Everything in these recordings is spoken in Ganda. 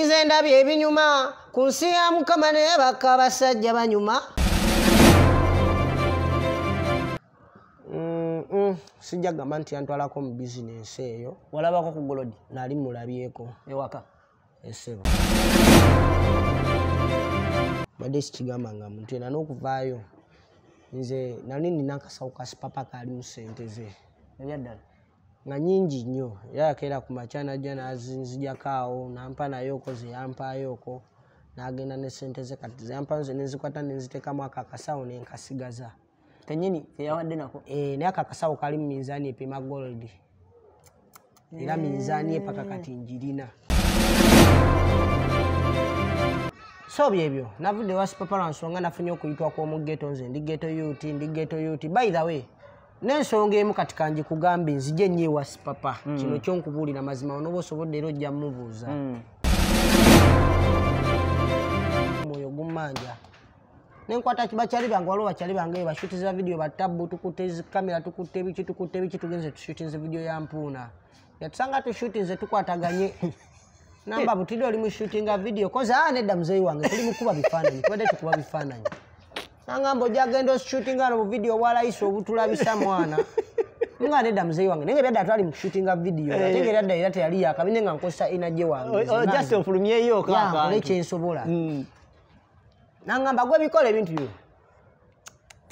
nze ndabye ebinyuma ku nsi ya mukama neyebaka abasajja banyuma mm, mm, sijja kugamba nti yantwalako mu bizinensi eyo walabako ku golodi nali mulabyeko ewaka esebo badde sikigamba nga muntu ena n'okuvaayo nze nali ninakasawo kasipapa kaali mu sente ze ebyaddala nga nyingi nnyo era akeera ku makya najja nazinzijakoawo nampa nayoko zeyampayoko nagenda nesente ze kati zampanze nezikwata nenzitekamu akakasawo nenkasigaza kenyini teyawadde nako eh, nayeakakasawo kali muminzani epima gold era minzani epaka eh. kati njirina so byebyo navudde wasipapalansonga nafunye okuyitwa kwomugeto nze ndigeto ut ndigeto ut by the way nensonga emu kati kanje kugambe nzije nyewasi papa mm. kino kyonkubuulira mazima onoba osobodde era ojja mubuuza hmm. omwoyo mm. gummanja nenkwata bakyali bange waliwo bakyali bange eyo bashutiza vidiyo batabu tukutte kamera tukutte biki tukutte biki tugenze tushutinze vidiyo ya mpuuna yatusanga tushutinze tukwataganye namba butide oli mushutinga vidiyo kozaa nedda muzeeyi wange tuli mukuba bifaananyi tubadde tukuba bifaananyi nangamba ojagenda osshutinga no muvidiyo walayisa obutulabisa mwana ungane edda muzeyi wange naye ngeri adda twali mukushutinga vidiyo eh. ate ngeri adda era teyali yakabi naye nga nkozesa enaje wangeole oh, oh, kyensobola mm. nangamba gwe bikola ebintu byo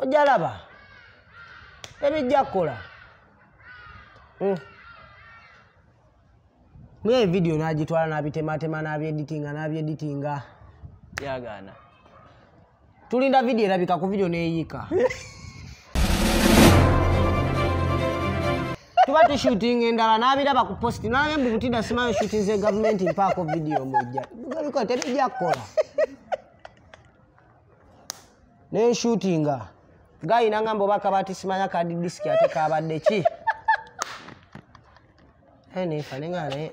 ojalaba ebijja kukola mm. mwe vidiyo nagitwala nabitematema nabyeditinga nabyeditinga yagana tulinda vidiyo erabika ku vidiyo neyiika tuba tushooting endala nabiraba ku posti nayembukutida simayo shooting ze gavument mpaako vidiyo mujja ugabikola tebijakkola nenshootinga gayina ngamba oba kabati simanya kadi disiki ate kabadde ki nefanengane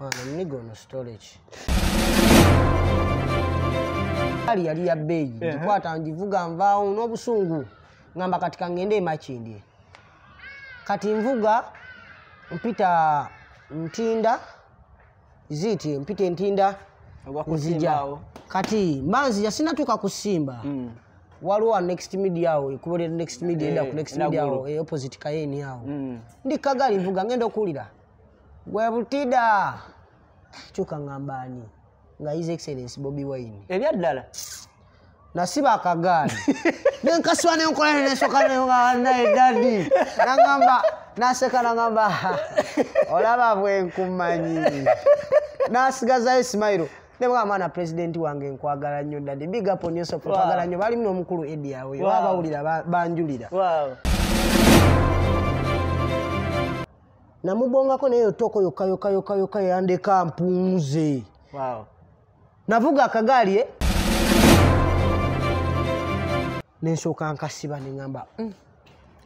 mwana mm. mnigono storage ali yali ya bei ndikwata njivuga nvao nobusungu ngamba katika ngende e machindi kati mvuga mpita mtinda ziti mpite ntinda kuzijao kati mbanzi yasinatuka kusimba mm. waliwa next media o kubole next media hey, ku next media o e, opposite kayeni yao mm. ndikagali mvuga ngendo kulira gwebutida chuka ngambani nga his excellence bobi wine ebyaddala nasiba akagaani nenkasiba nenkola nensokanaedadi nagamba naseka nagamba olaba bwenkumanyi nasigazayo smairo nebwa mwana president wange nkwagala nnyo dadi bigapo nyosoagala nyo balimu nomukulu edi awe oba bawulira banjulira namubongako naye otoko yokayokayokayokayandeka mpunze navuga akagaali e nensooka nkasiba neŋamba mm,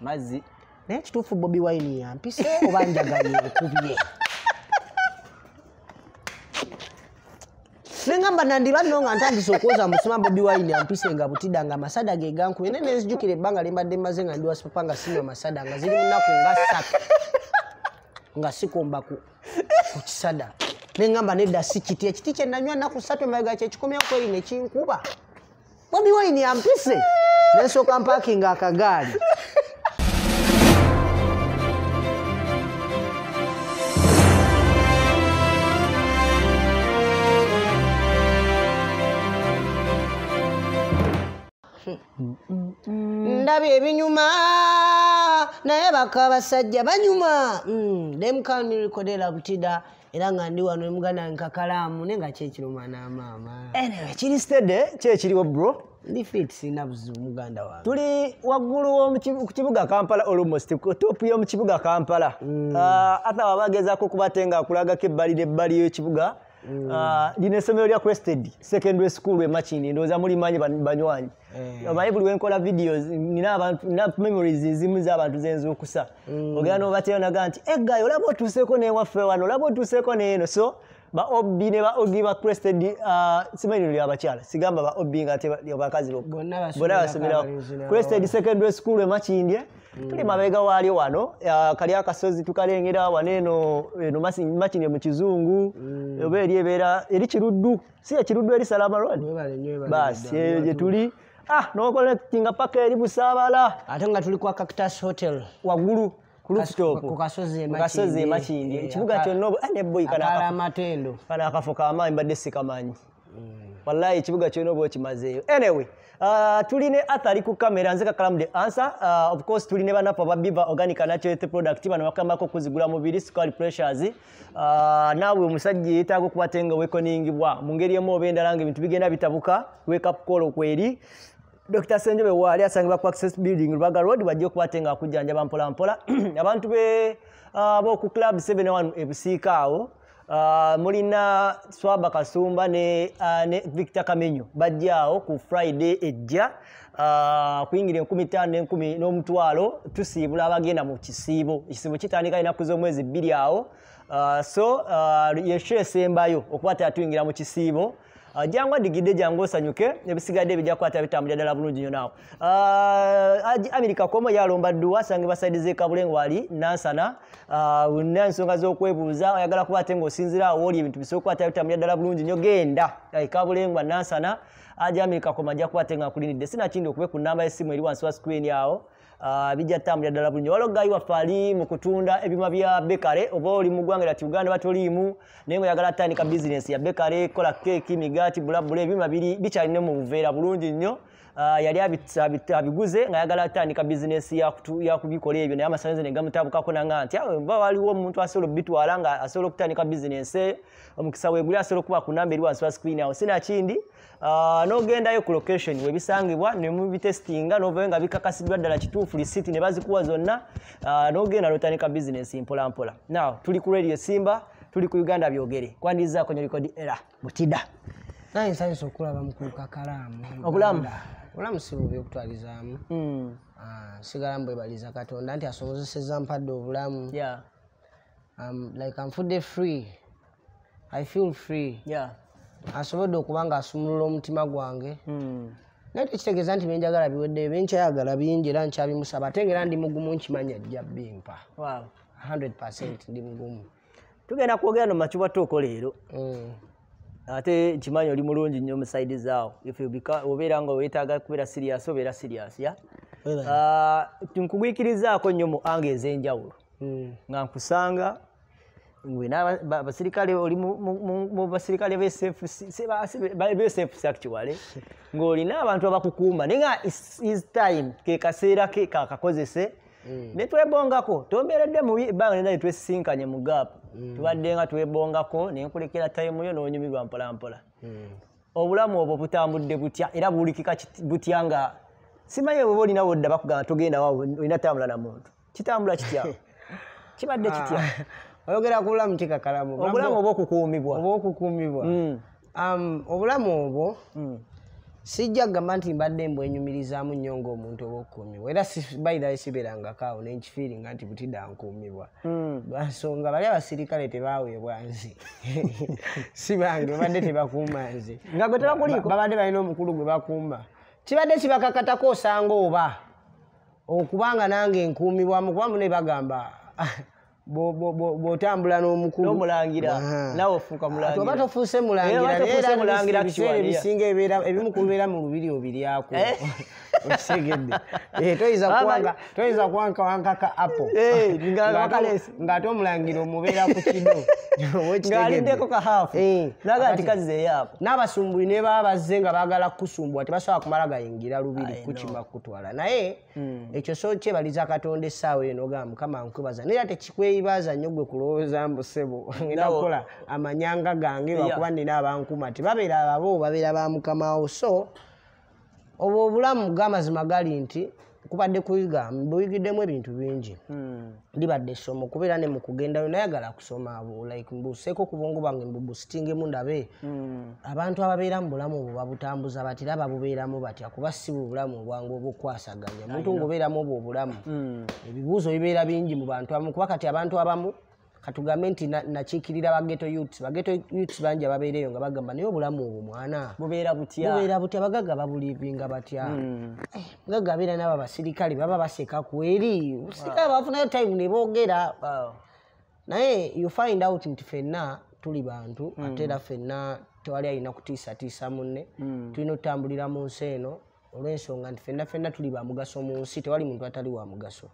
mazzi naye kituufu bobi waini yampise oba njagaye nkubye neŋamba nandiba nno nga ntandise okwoza musima bobi waini ampise nga butida nga amasada ge gankubye ne nenzijukira ebbanga limbadde mmaze nga ndiwa sipapa nga sinywa amasada nga ziri munaku nga ssatu nga sikomba ku kisada neŋamba nedda si kiti ekiti kyenanywa naku satu emabega kyekikumi okweri nekinkuba bobi waini ampise nensooka mpakinga akagaali ndabye ebinyuma naye baka basajja banyuma nemukamirikodera hmm, butida era nga ndi wano emuganda nkakalaamu naye nga kyekiruma n'amaama kiri sitede eh? kyekiriwo bro ndi fit sirina buzibu muganda wa tuli waggulu ku kibuga kampala olmost topu y'omu kibuga kampala mm. ah, atawa bagezaako kubatenga akulagako ebbali n'ebbali y'ekibuga ndinesomero mm. ah, lya quested secondary school emakini ndowooza mulimanyi banywanyi eh. omanyi buli wenkola videos nina memories ezimu zabantu zenzukusa mm. ogera nobatera naga nti egay olaba otuseko newaffe wano olaba otuseko neeno so baob nebaog bacrested ah, simanyi lyabakyala sigamba baob nga bakazi bonna basomerao crested secondary school emakindye tuli mabega waali wano kali akasozi tukalengera waneeno eno makine mu kizungu mm. oba eri ebeera eri kiruddu si ekiruddu eri salamarwani basi eyo gyetuli ah nokolekinga paka eri busaabala ate nga tuli kwa cactus hotel waggulu kasozi emakindi e eh, ekibuga kyonna ah, nebbuikanakafo kamaanyi mbadde sikamanyi mm. wallahi ekibuga kyonna obaokimazeeyo anyway Ah, tuline athari ku kamera nze kakalamu the answer uh, ah, ofcourse tuline banafu ababiva organic nachete product bano bakambako okuzigula mubiri squal pressures uh, naawe omusajja yeetaaga okubate nga wekoningibwa mu ngeri emu oba endala nga ebintu bigenda bitabuka wekapukolo kweri dr senjobe waali asangibwa ku access building lubaga road bajja okubate nga akujjanjaba mpolampola abantu beboku uh, club 71 ebusiika awo Ah, mulina swaba kasumba ne, uh, ne victor kamenyo bajjaawo ku friday ejja ah, kuyingira enkumi taano nenkumi n'omutwalo tusiibula abagenda mu kisiibo ekisiibo kitandika enaku z'omwezi bbiri awo so yeshesembayo okuba tatuyingira mu kisiibo Ah, jangu adigide jangu osanyuke ebisigadde bijakwata bitambulira ddala bulungi nyo naawo ah, amerika komo yalomba dduwa sange basaidize kabule nga wali nansana ah, na ensonga z'okwebuuza oyagala kuba ate ngaosinzira awooli ebintu bisobola okukwata bitambulira ddala bulungi nyo genda kabulengwa nansana aja amerika koma ajakuba ate nga nkulindidde sinakindi okube ku namba yesimu eri wansi wa screen yaawo Ah, bijata mjadala bulungi walogayi wafali mukutunda ebima bya bekare oba oli mugwanga lati uganda batolimu nengo yagala tanika business ya bekare kola keki migati bulabule ebima biri bichaline mu buvera bulungi nnyo Uh, yali abiguze nga yagala atandika bizinesi yakubikola ebyo naye amasanyize negamutabukako nanga nti awe ah, ba waliwo omuntu asobola obitwala nga asobola okutandika bizinesi eyo omukisa weguli asobola okuba ku namba eri wansi wa screen awo sinakindi Ah, n'ogendayo ku location webisangibwa nemubitestinga novayo nga bikakasiddwa ddala kituufu lisiti ne bazikuwa zonna ah, n'ogenda notandika bizinesi mpolampola naw tuli ku radio simba tuli ku uganda byogere kwandizzaako nyolikodi era butida nayensayinsa okulaba mukulukakalaamu obulamu obulamu si bubi okutwalizaamu hmm. ah, sigala mbwebaliza katonda nti asobozeseza mpadde obulamu um, like amfudde free i feel free yeah. asobodde okuba ngaasumulula omutima gwange hmm. naye tekitegeeza nti byenjagala biweddeyo byenkyayagala bingi era nkyabimusaba ate ngaera ndi mugumu nkimanyi ajja bimpa 100 ndi mugumu tugenda kwogera no makiwa tooko leero hmm. ate nkimanyi oli mulungi nnyo omusaidizaawo obeera nga weetaaga kubeera sirias obeera sirias ya ah, nkugwikirizaako nnyo mu anga ez'enjawulo hmm. nga nkusanga ngwe nabasirikale oli mubasirikale besefusi actually ngaolina abantu abakukuuma naye nga his time kekaseera ke kakakozese mm. netwebongako tombeeredde mubanga nenda netwesisinkanye mu gaapu mm. tubadde nga twebongako nenkulekera tayimu yo n'onyumirwa mpolampola mm. obulamu obwo butambudde butya era buwulikika butya nga simanye bwoba olina wodda bakugamba togendawo olina tambula na muntu kitambula kitya kibadde kitya ah. oyogera kubulamu kikakalamu obulamu oba okukumibwa oba okukumibwa obulamu obwo mm. um, mm. sijja kugamba nti mbadde mbwenyumirizaamu nnyo ngaomuntu obaokukuumibwa era bayirayo sibeeranga nenkifiiringa nti butida nkuumibwa mm. basonga bali abasirikale tebaweebwa nze sibange babadde tebakuuma nze nga gwe tebakuliko babadde balina omukulu gwe bakuuma kibadde kibakakatako osanga oba okubanga nange nkuumibwamu kuba mune bagamba bwotambula nomukulumulangiranawefuukamulaoba tofuuse mulangira eh, era ebisinga ebimukubeera mu lubiri obiryaku eh? Eh, toyinza kuwanka wankaka apongate eh, ah, omulangiro omubeera kukidonabasumbui eh, nebaba bazze nga bagala kukusumbuwa tebasobola kumala gayingira lubiri kukima kukutwala naye hmm. ekyo so kyebaliza katonda essaawa eno ga mukama nkwebaza naye ate kikweibaza nnyo gwe kulowooza mbusebo ngenda kukola amanyanga gange lwakuba nina abankuma tebabeera ababo babeera ba mukamawo so obwo obulamu gamazima gali nti kubadde kuyiga mbuyigiddemu ebintu bingi hmm. libadde essomo kubeera ne mukugendayo nayagala kusoma like mbuseeko kubongo bwange mbubusitingemu ndabe hmm. abantu ababeera mu bulamu obwo babutambuza batira babubeeramu batya kuba sibu obulamu obwange obukwasaganya omuntu ngaobeeramu obwo obulamu hmm. ebibuuzo bibeera bingi mu bantu abamu kuba kati abantu abamu katugambe nti nakiikirira bageto youth bageto youth bangi ababeireyo nga bagamba naye obulamu obwo mwana bubeera butya abagaga babulivinga batya mugaga hmm. eh, abeera naaba basirikale baba basekaku eri obusirikale bafunayo time nebogera naye you find out nti fenna tuli bantu hmm. ate era fenna tewali alina kutiisatiisa munne hmm. tulina otutambulira mu nsi eno olw'ensonga nti fenna fenna tuli bamugaso mu nsi tewali muntu atali wa mugaso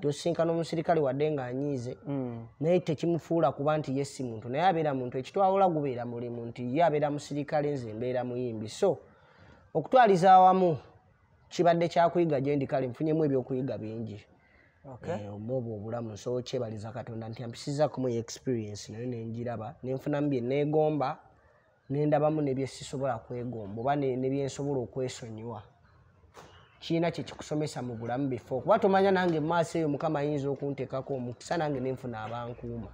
tosinkana omusirikale wadde nga anyiize hmm. naye tekimufuula kuba nti ye si muntu naye abeera muntu ekitwawula gubeera mulimu nti ye abeera musirikale nze mbeera muyimbi so okutwaliza awamu kibadde kyakuyiga gye ndi kale nfunyemu ebyokuyiga bingi obwoba eh, obulamu nsobola okyebaliza katonda nti ampisizaku mu experience naye nenjiraba nenfunamu byeneegomba nendabamu nebyesisobola kwegomba oba nebyensobola okwesonyiwa kiina kyekikusomesa mu bulamu befe okuba tomanya nange mumaaso eyo mukama ayinza okunteekako omukisa nange nenfuna abankuuma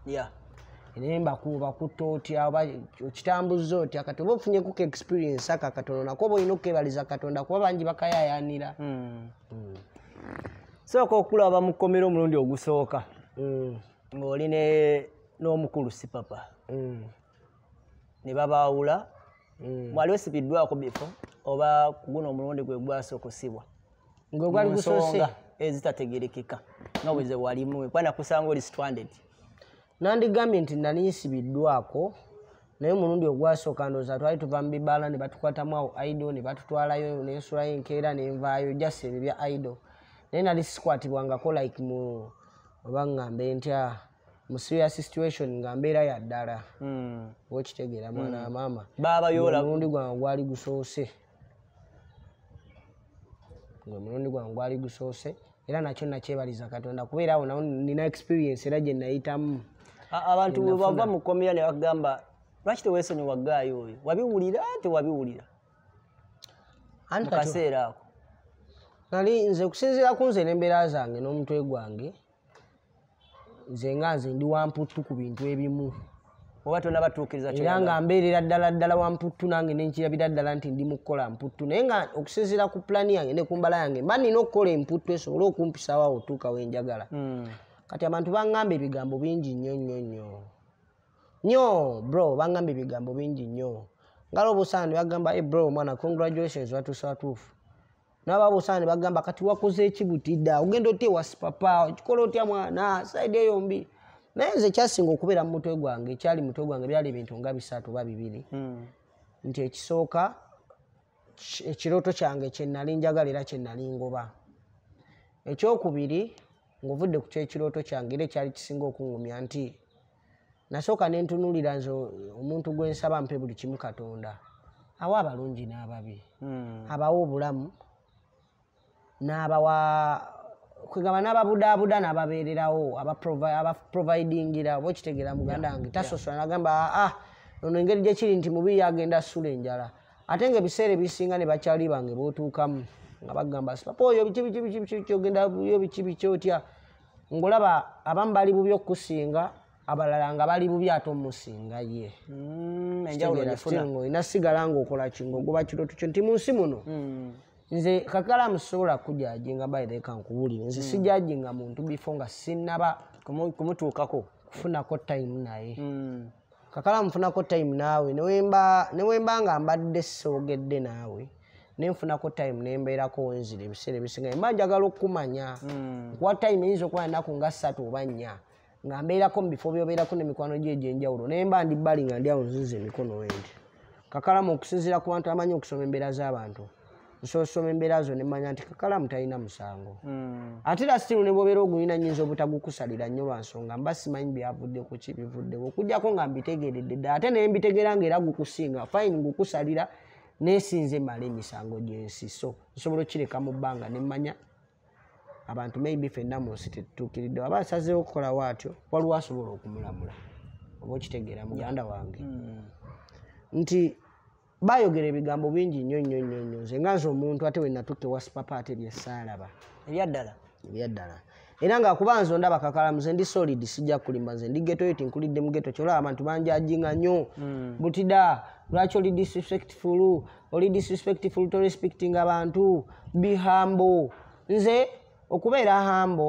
nayembakubakutta otya oba okitambuza otya kati oba ofunyekuko experiensi aka katonda nako oba olina okukebaliza katonda kuba bangi bakayayanira hmm. hmm. sooka okulaba mukomera omulundi ogusooka hmm. ngaoli n'omukulu si papa ne babaawula mwali osibiddwako befo oba kuguna omulundi gwe gwasookosibwa nga ogwali gusose ezitategerekeka nga bweze walimu kwana kusanga oli stranded nandigambye nti naliyisibiddwako naye omulundi ogwasooka ndooza twali tuva mu bibaala ne batukwatamu awo ido ne batutwalayo nensulayo enkeera nenvaayo jasa ebyo bya ido naye nali sikwatibwangako like mu oba ngambe ntya mu sia situation nga mbeera yaddala hmm. wekitegeera mwana wa hmm. maama baabayoomulundi gwange gwali gusoose ngaomulundi gwange gwali gusoose era nakyo nakyebaliza katonda kubeera awo nina experience era gyenayitamu abantu bwebava mukomera ne bakugamba lwaki teweesonyi waggaayo oyo wabiwulira tewabiwulira mukaseera ako nali nze kusinziira ku nze nembeera zange n'omutwe gwange nze nga nze ndi wamputu ku bintu ebimu oba tona batuukiriza era nga mbeerera ddala ddala wa mputtu nange nenkirabira ddala nti ndi mukukola mputtu naye nga okusinziira ku pulani yange nekumbala yange mba nina okukola emputtu esobole okumpisawo otuuka wenjagala hmm. kati abantu baŋŋamba ebigambo bingi nnyo nnyo nnyo nyo bro baŋŋamba ebigambo bingi nnyo ngalobosaa ne bagamba e bro omwana congratulations watuusa watuufu nababosaa ne bagamba kati wakoze ekibutidda ogenda otyewasipapa okikola otya mwana saidi eyombiri naye nze kyasinga okubeera mu mutwe gwange kyali mutwe gwange byali ebintu nga bisatu oba bibiri hmm. nti ekisooka ekirooto kyange kyenali njagala era kyenali ngoba ekyokubiri ngaovudde ku kyekirooto kyange era ekyali kisinga okungumya nti nasooka nentunulira nze omuntu gwensaba mpe buli kimu katonda awa abalungi n'ababi hmm. abawa obulamu n'abawa kwegaba n'ababudaabuda n'ababeererawo abaprovidingira oba okitegeera muganda wange tasosola nagamba aa ah, ono engeri gyekiri nti mubiri agenda ssula enjala ate nga ebiseera ebisinga ne bakyali bange botuukamu nga bagamba sipapaoyo bikibikibikibikiogendayo bikibiki otya ngaolaba abamu bali bubi okkusinga abalala nga bali bubi ate omusinga ye mm, enjawulo olina sigala ngaokola kingo ogoba kirotukyo nti mu nsi muno mm. nze kakala musobola kujja ajinga bayireka nkuwulire nze hmm. sijja ajinga muntu bifo nga sinaba kumutuukako kufunako time naye hmm. kakala nfunako time naawe newemba nga mbadde soogedde naawe nenfunako time nembeerako wenzira ebiseera ebisinga emba njagala okkumanya nkuwa hmm. time eyinza okuba nnaku nga ssatu oba nnya nga mbeerako mu bifo byobeerako nemikwano gy egyenjawulo naye mba ndi bali nga ndiawo nzinza emikono wendi kakalamu okusinziira ku bantu amanyi okusoma embeera z'abantu nsoosoma embeera zo nemanya nti kakalamu talina musango hmm. ate era sitiru nebwobeera ogunyina nyinza obutagukusalira nnyo lwansonga mba simanyi byavuddeku ki bivuddewo okugjako nga mbitegeredde ddala ate naye mbitegeera ngaera gukusinga fayini gukusalira nesinze mala emisango gyensi so nsobola okkireka mu bbanga nemanya abantu maybe fenna munsi tetutuukiridde aba nsazeewo okukolawo atyo waliwo asobola okumulamula oba okitegeera muganda wange hmm. nti bayogera ebigambo bingi nnyo nnyo nnyo nnyo nze nganze omuntu ate wenatukke wasipapa ate byesaalaba ebyaddala ebyaddala era ngaakuba nze ondaba kakalamuze ndi solid sijja kulimba nze ndi getoyiti nkulidde mugeto kyolaba abantu bangi ajinga nnyo hmm. butida lwaki oli disrespectful oli disrespectful torespecting abantu bihambo nze okubeera hambo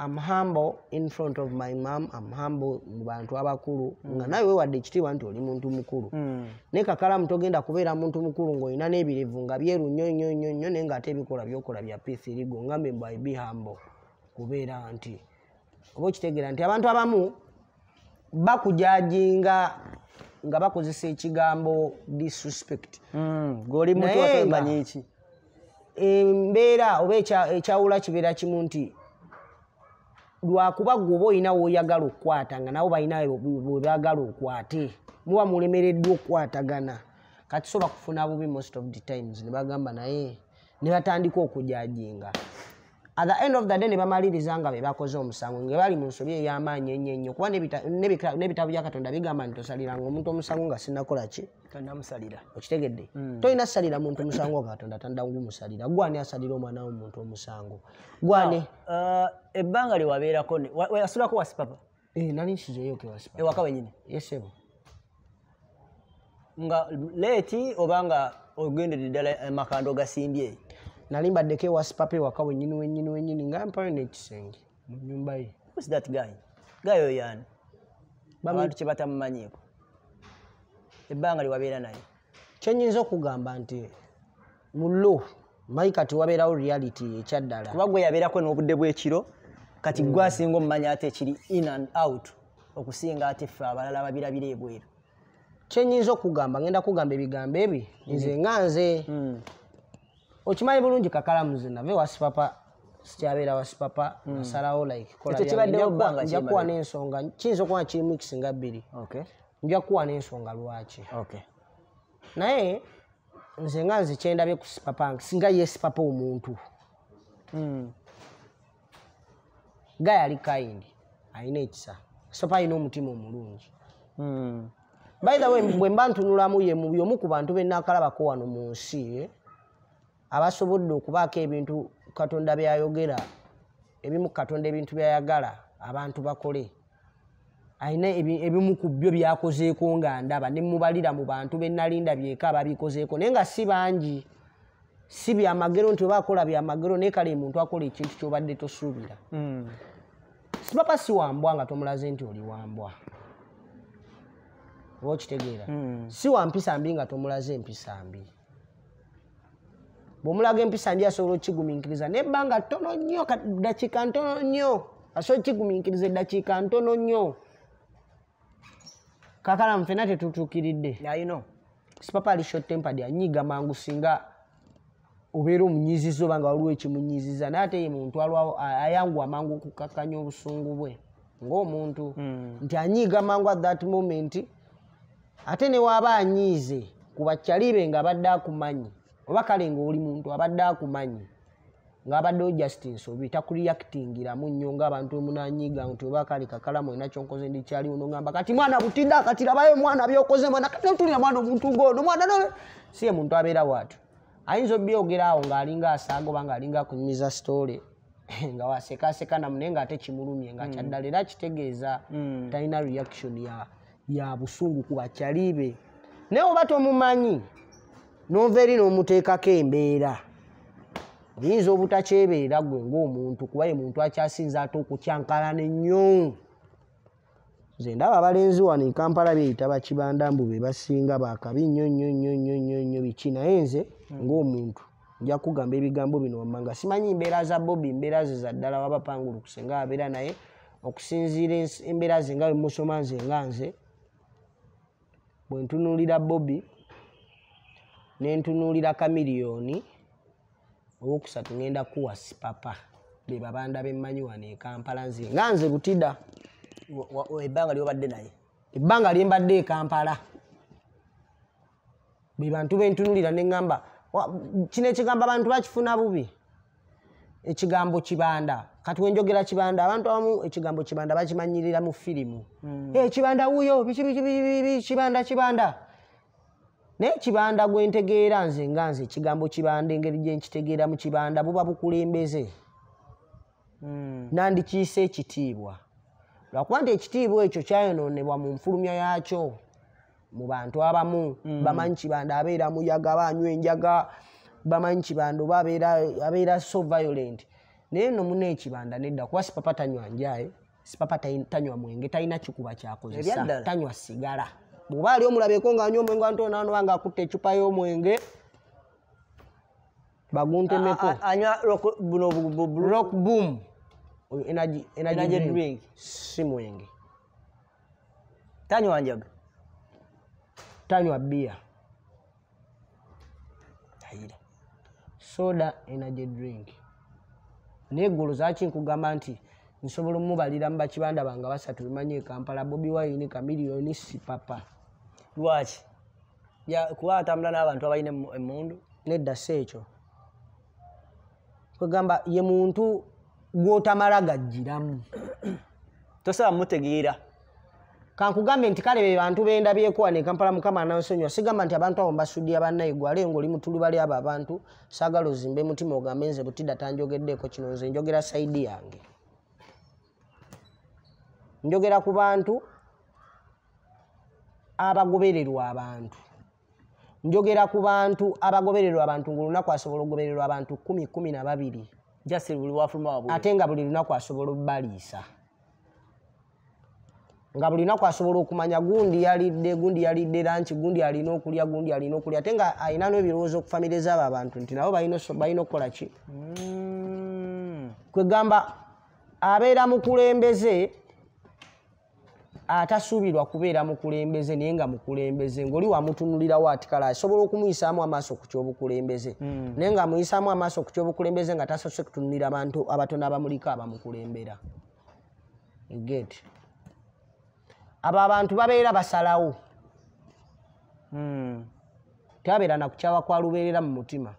am humble in front of my mom am humble mu bantu abakulu nga nawe wewadde ekitiibwa nti oli muntu mukulu hmm. naye kakala mutogenda kubeera muntu mukulu ngaolina n'ebirevu nga byeru nnyo nnyo nnyo nnyo naye nga ate ebikola byokola bya piece erigo ngambe mbwa ibi humble kubeera nti oba okitegeera nti abantu abamu bakujajinga nga bakozesa ekigambo disrespect hmm, ngaolimuntu watemanyiki embeera oba ekyawula kibeera kimu nti lwakuba gweoba olina woyagala okukwatanga nabo balina webagala okwate muba mulemereddwa okukwatagana kati soba kufuna bubi most of the times nebagamba naye nebatandika okujajinga athe end of the day ne bamaliriza nga be bakoze omusango nge bali mu nsobi ey'amaanyi ennyo ennyo kuba n'ebitabo bya katonda bigamba nti tosaliranga omuntu omusango nga sinakolaki okitegedde hmm. tolina ssalira muntu omusango ga katonda tandagumusalira gwani asalira omwana womuntu omusango gwani ah, uh, ebbanga lye wabeerako asulako wasipapa eh, nalinkizeyokewaka wenyini yesebo nga leeti obanga ogendedde ddala makando gasimbye nali mbaddeko ewasipapa ewaka wenyini wenyini wenyini nga mpayo n'ekisenge mu nyumba ye gayo yani abantu kyebatamumanyiko ebbanga lyewabeera naye kyenyinza okugamba nti mulo maika tiwabeerawo reality ekyaddala kuba gwe yabeerako n'obudde bw'ekiro kati gwasinga hmm. omumanya ate ekiri in and out okusinga ate ffe abalala babirabira ebweru kyenyinza okugamba ngenda kugamba ebigambo ebi nze nga nze hmm. okimanyi bulungi kakalamuze nave wasipapa sikyabeera wasipapa nasalawo likenjakuwa nensonga kiyinza okuba kirimu kisinga bbiri nja kukuwa nensonga lwaki naye nze nga nze kyendabye ku sipapa singa yesipapa omuntu hmm. ga yali kaindi ayina ekisa sipapa ayina omutima omulungi hmm. by the way bwe mba ntunulamu ye mubi omu ku bantu benakalabako wano mu nsi abasobodde okubaako ebintu katonda byayogera ebimu katonda ebintu byayagala abantu bakole ayina ebimu ku byo byakozeeko nga ndaba ne mubalira mu bantu be nalinda byeka ababikozeeko naye nga si bangi si byamagero nti oba akola byamagero naye kale muntu akola ekintu kyobadde tosuubira hmm. sipapa si wambwa nga tomulaze nti oli wambwa oba okitegeera hmm. si wampisa mbi nga tomulaze empisa mbi bwemulaga empisa ndi asobola okigumiikiriza naye ebbanga ttono nnyo dakiika ntono nnyo asobola okigumiikiriza eddakiika ntono nnyo kakala mufena tetutuukiridde sipapali shottempad anyiiga mangu singa obeera omunyiizizi obanga waliwo ekimunyiiziza naye ate ye muntu alwawo ayanguwa mangu okukakkanya obusungu bwe ngaomuntu hmm. nti anyiiga mangu at that moment ate newaaba anyiize kuba kyalibe nga badde akumanyi oba kale nga oli muntu abadde akumanyi ngaabadde o just nsobi takuriactingiramu nnyo ngaabantu omunanyiga nti oba kale kakalamu oyina kyonkoze ndikyaliwo nogamba kati mwana butida kati labayo mwana byokoze mwana katitulira mwana omuntu ngono mwana n si ye muntu abeera waatu ayinza obyogeraawo ngaalinga asaagoba ngaalinga akunyumiza sitole nga wasekaseka namu naye nga ate kimulumye nga kyaddala mm. era kitegeeza mm. talina reaction ya busungu kubakyalibe naye oba tomumanyi nova eri n'omuteekako embeera yinza obutakyebeera gwe ngaomuntu kuba ye muntu akyasinza ate okukyankalana ennyo nze ndaba abalenzi wano enkampala beeyita bakibandambu be basinga bakabi nnyo nnyo nnyo nnyo nnyo nnyo biki naye nze ngaomuntu nja kugamba ebigambo bino wammanga simanyi mbeera za bobi mbeera ze zaddala wabapangulukuse nga babeera naye okusinziira embeera ze nga bemusoma nze nga nze bwentunuulira bobi nentunuulira kamiriyoni owokusatu ŋenda kuwa sipapa bebabanda bemmanyi wano ekampala nze nga nze lutida ebbanga lyobadde naye ebbanga lyembadde ekampala bebantu bentunulira neŋamba kino ekigambo abantu bakifuna bubi ekigambo kibanda kati wenjogera kibanda abantu abamu ekigambo kibanda bakimanyirira mu firimu hmm. ekibanda eh, wuyo bikibanda kibanda, kibanda, kibanda, kibanda, kibanda, kibanda, kibanda, kibanda. naye kibanda gwe ntegeera nze nga nze ekigambo kibanda engeri gye nkitegeera mu kibanda buba bukulembeze hmm. nandikiise ekitiibwa lwakuba nti ekitiibwa ekyo kyayononebwa mu nfulumya yaakyo mu bantu abamu hmm. bamanyi kibanda abeera muyaga banywa enjaga bamanyi kibanda oba abeera so violent naye nomuna ekibanda nedda kuba sipapa tanywa njae sipapa tanywa mwenge talina kikuba kyakozesa tanywa sigala bwoba ali omulabeko ng'anywa omwenge wa ntoona ano wange akutta eccupa y'omwenge baguntemeko anywa rock boom oyo energy drink si mwenge tanywa njaga tanywa bia aira soda energy drink neggulu zaaki nkugamba nti nsobola omubalira mu bakibanda bange basatu bimanyi ekampala bobi wayini kamiliyoni si papa lwaki kuba atambula n'abantu abalina emundu nedda si ekyo kwegamba ye muntu gwotamala gajjiramu tosaba mutegeera kankugambe nti kale be bantu bendabyekuwa nekampala mukama nansonywa sigamba nti abantu abo mbasudya bannaye gwale ngaoli mutulubali abo abantu saagala ozimbe mutima ogambe nze butida tanjogeddeeko kino nze njogera saidi yange njogera ku bantu abagobererwa abantu njogera ku bantu abagobererwa abantu ngaolunaku asobola okugobererwa abantu kumi kumi nababiri ate nga buli lunaku asobola obbaliisa nga buli lunaku asobola okumanya gundi yalidde gundi yalidde lanki gundi alina okulya gundi alina okulya ate nga alina nebirowoozo okufamiriza abo abantu nti nabo balina okukola ki mm. kwegamba abeera mukulembeze mm. atasuubirwa kubeera mukulembeze naye nga mukulembeze ngaoli wamutunulirawo atikala asobola okumuyisaamu amaaso ku kyobukulembeze hmm. naye nga muyisaamu amaaso ku kyobukulembeze nga tasose kutunulira abantu abatono abamuliko abamukulembera get abo abantu babeera basalawo hmm. tabeera nakukyawa kwalubeerera mu mutima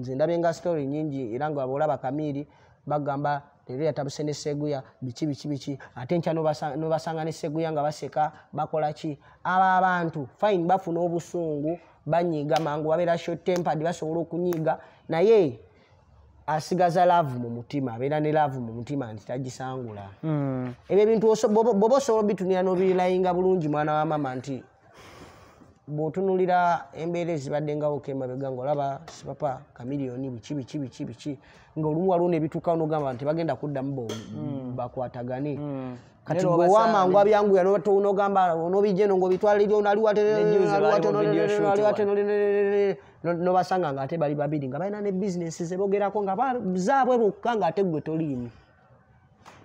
nze ndabenga story nyingi era nga bolaba kamiiri bagamba era yatabuse neseguya biki biki biki ate nkya nobasanga neseguya nga baseka bakolaki aba abantu fine bafuna obusungu banyiga mangu babeera shotempad basobola okunyiga naye asigaza laavu mu mutima abeera ne laavu mu mutima nti tagisangula hmm. ebyo ebintu bwoba osobola obitunira nobirayinga bulungi mwana wa mama nti bwotunulira embeera ezibadde ngawoka emabega ngaolaba sipapa kamiliyoni biki biki biki biki ngaolumu waliwo nebitukawo nogamba tebagenda kuddamu hmm. bakwatagane hmm. kati bwewamangu abyangu yanotonogamba onobijja eno ngaobitwaliriwatewat nobasanga nga ate bali babiri nga balina ne bizinesi zebogerako nga zaabwe bokka ngaate gwe toliimu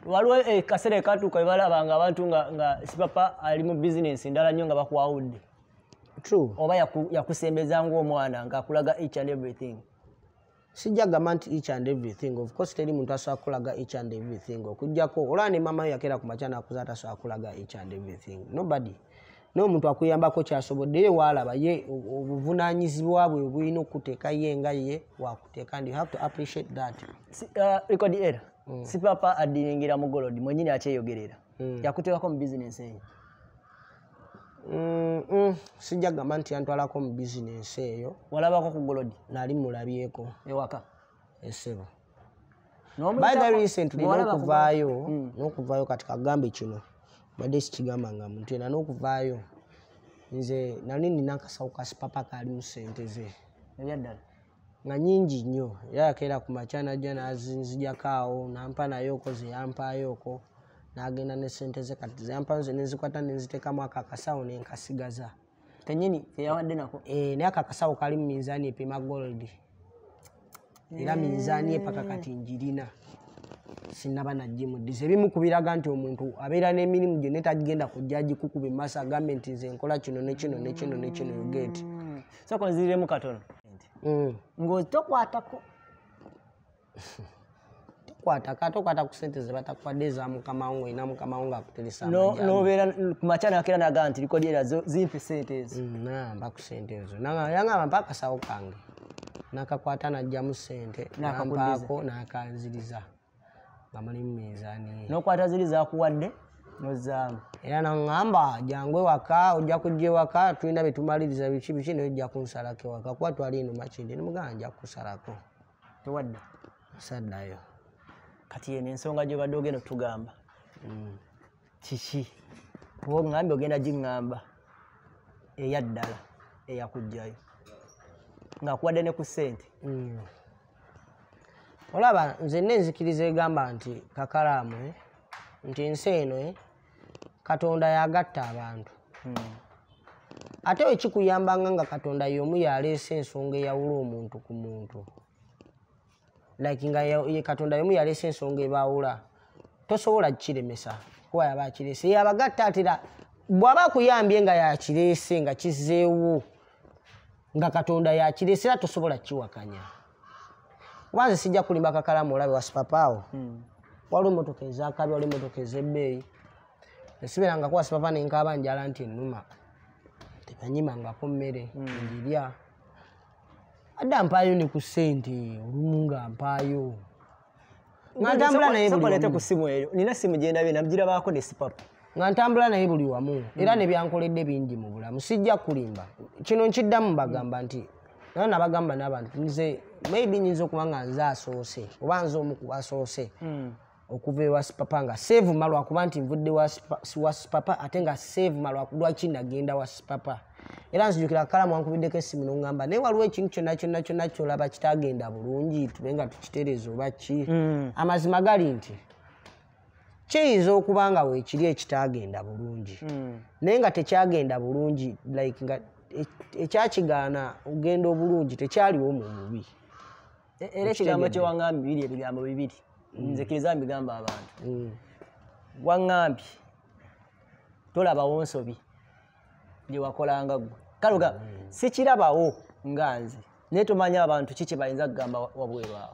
waliwo eh, kaseera ekatuuka ebalaba nga abantu nga sipapa ali mu bizinesi ndala nnyo nga bakwawudde oba yakusembeza ngaomwana ngaakulaga each and everything sijagamba nti each and everything of course teri muntu asobola kulaga each and everything okujjako olwa ne maama yo yakeera ku makya nakuza tasobola kulaga each and everything nobody nomuntu akuyambako kyasobodde ye waalaba ye obuvunanyizibwa bwe bulina okuteeka ye nga ye wakuteeka ndi have to appreciate that uh, ricod era mm. sipapa adiringira mugolodi mwenyini akyeyogerera mm. yakuteekako mu bisinesi eyo Mm, mm sijja gamba nti yantwalako mu bizinensi eyo walabako ku golodi nali mulabyeko ewaka esebo byeenokuvaayo n'okuvaayo kati kagambe kino badde sikigamba nga muntu ena n'okuvaayo nze nali nina akasawo kasipapa kaali mu sente ze nga nyingi nnyo era yakeera ku makyanajja nazinzijakoawo nampa nayo oko ze yampaayo oko n'agenda nesente ze kati zampanze nezikwata nenzitekamu aka akasawuni nkasigaza kenyini teyawadde nako eh, naye aka akasawo kali muminzani epima gold era minzani epaka eh. kati njirina sinaba najimudiza ebimu kubiraga nti omuntu abeera n'emirimu gyonna tagigenda kujja gikukuba emaaso agamenti nze nkola kino nekino nekino nekino ugeti mm. soko nziriremu katono mm. ngaotokwatako akakukwata kaatekwata kusente zebatakukwaddeza mukama wo ngaolina mukama wo ngaakuteresanobeera kumakya nakeera nagamba nti likodyera zimpe sente ezo mm, namba ku sente ezo yangamba mpa akasawo kange nakakwata najjamu sente nampaako nakanziriza nga mulimu mizani nokwata ziri zakuwadde nozaamu era naŋŋamba jangu ewaka ojja kujja ewaka tulina betumaliriza biki biki naye ojja kunsalako ewaka kuba twali enumakindi nimugana nja kukusalako tewadde saddayo kati yeno ensonga gyebadde ogenda otugamba hmm. kiki oba ogambye ogenda giŋŋamba eyaddala eyakugjayo ngaakuwadde ne ku ssente hmm. olaba nze nenzikiriza egamba nti kakalaamu nti nsi eno katonda yagatta abantu hmm. ate wekikuyambanga nga katonda yomu yaleese ensonga eyawula omuntu ku muntu like nga katonda yomu yalesa ensonga ebawula tosobola kukiremesa kuba yaba kirese yabagatta atira bw'aba akuyambye nga yakirese nga kizeewo nga katonda yakirese era tosobola kukiwakanya kubanze sijja kulimba kakalamu olabe wasipapaawo hmm. waliwo emotoka ezakabi waliwo emotoka ezebbeeyi esiberangakuwasipapa nenkaaba njala nti ennuma tebanyimangako mmere hmm. ngirya mm. adda mpaayo ne ku ssente olumu nga mpaayo nga ntambula naye bulwamulete ku simu eyo nina simu gye ndabye nagirabaako ne sipapa nga ntambula naye buli wamu era ne byankoledde bingi mu bulamu sijja kulimba kino nkiddamu bagamba nti naye nabagamba n'abantu nze maybe nyinza okuba nga nze asoose oba nze omu ku basoose hmm. okuva ewa sipapa nga seevu malwakuba nti nvudde wa sipapa ate nga seevu malwakudwaki nagenda wa sipapa era nzijukira kalamu wankubiddeko essimu nogamba naye waliwo ekintu kyonna kyonna kyonna kyolaba kitagenda bulungi tube nga tukitereeza oba ki mm. amazima gali nti kiyinza okuba nga weekiri ekitagenda bulungi mm. naye nga tekyagenda bulungi like nga ekyakigaana ogenda obulungi tekyaliwo mu bubi e-, era ekigambo kyewaŋŋambi bibiri ebigambo bibiri mm. nzekiriza mu bigambo abantu waŋŋambi tolabawo nsobi gyewakolanga gwe kaluga mm. sikirabawo nga nze naye tumanya abantu kiki bayinza kugamba wabwerwawo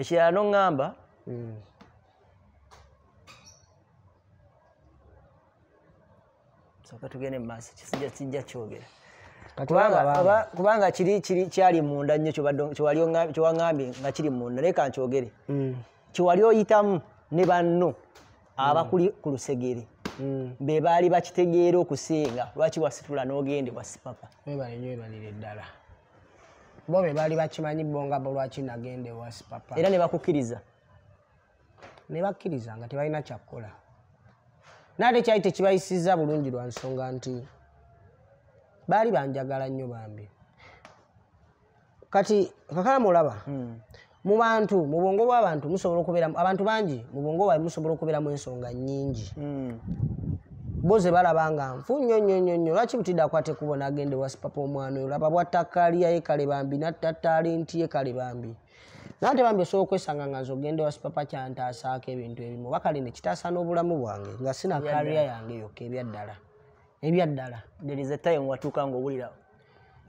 ekirala noŋŋamba mm. soka tugende mumaaso kijja kyogera kubanga kiri kyali munda nnyo kyowaŋŋambye nga kiri munda naye kankyogere mm. kyewali oyitamu ne banno abakuli ku lusegere Mm. be baali bakitegeera okusinga lwaki wasitula n'ogende wasipapa webalinywebalira eddala bo be baali bakimanyi bonga bo lwaki nagende wasipapa era ne bakukkiriza ne bakkiriza nga tebalina kyakkola naate kyali tekibayisiza bulungi lwa nsonga nti baali banjagala nnyo bambi kati kakala mulaba mm. mu bantu mu bwongo bwabantu musobola okubeeramu abantu bangi mu bwongo bwabwe musobola okubeeramu ensonga nyingi hmm. bo ze balaba nga nfu nnyo nnyo nnyo nnyo lwaki butidde akwate kubo naagende wasipapa omwana oyo laba bwattakkaliya ye kale bambi nattattaalenti ye kale bambi naye te bambi osobola okwesanga nga nze ogende wasipapa kyantaasaako ebintu ebimu oba kale ne kitaasa n'obulamu bwange nga sina kaliya yange yokka ebyaddala ebyaddala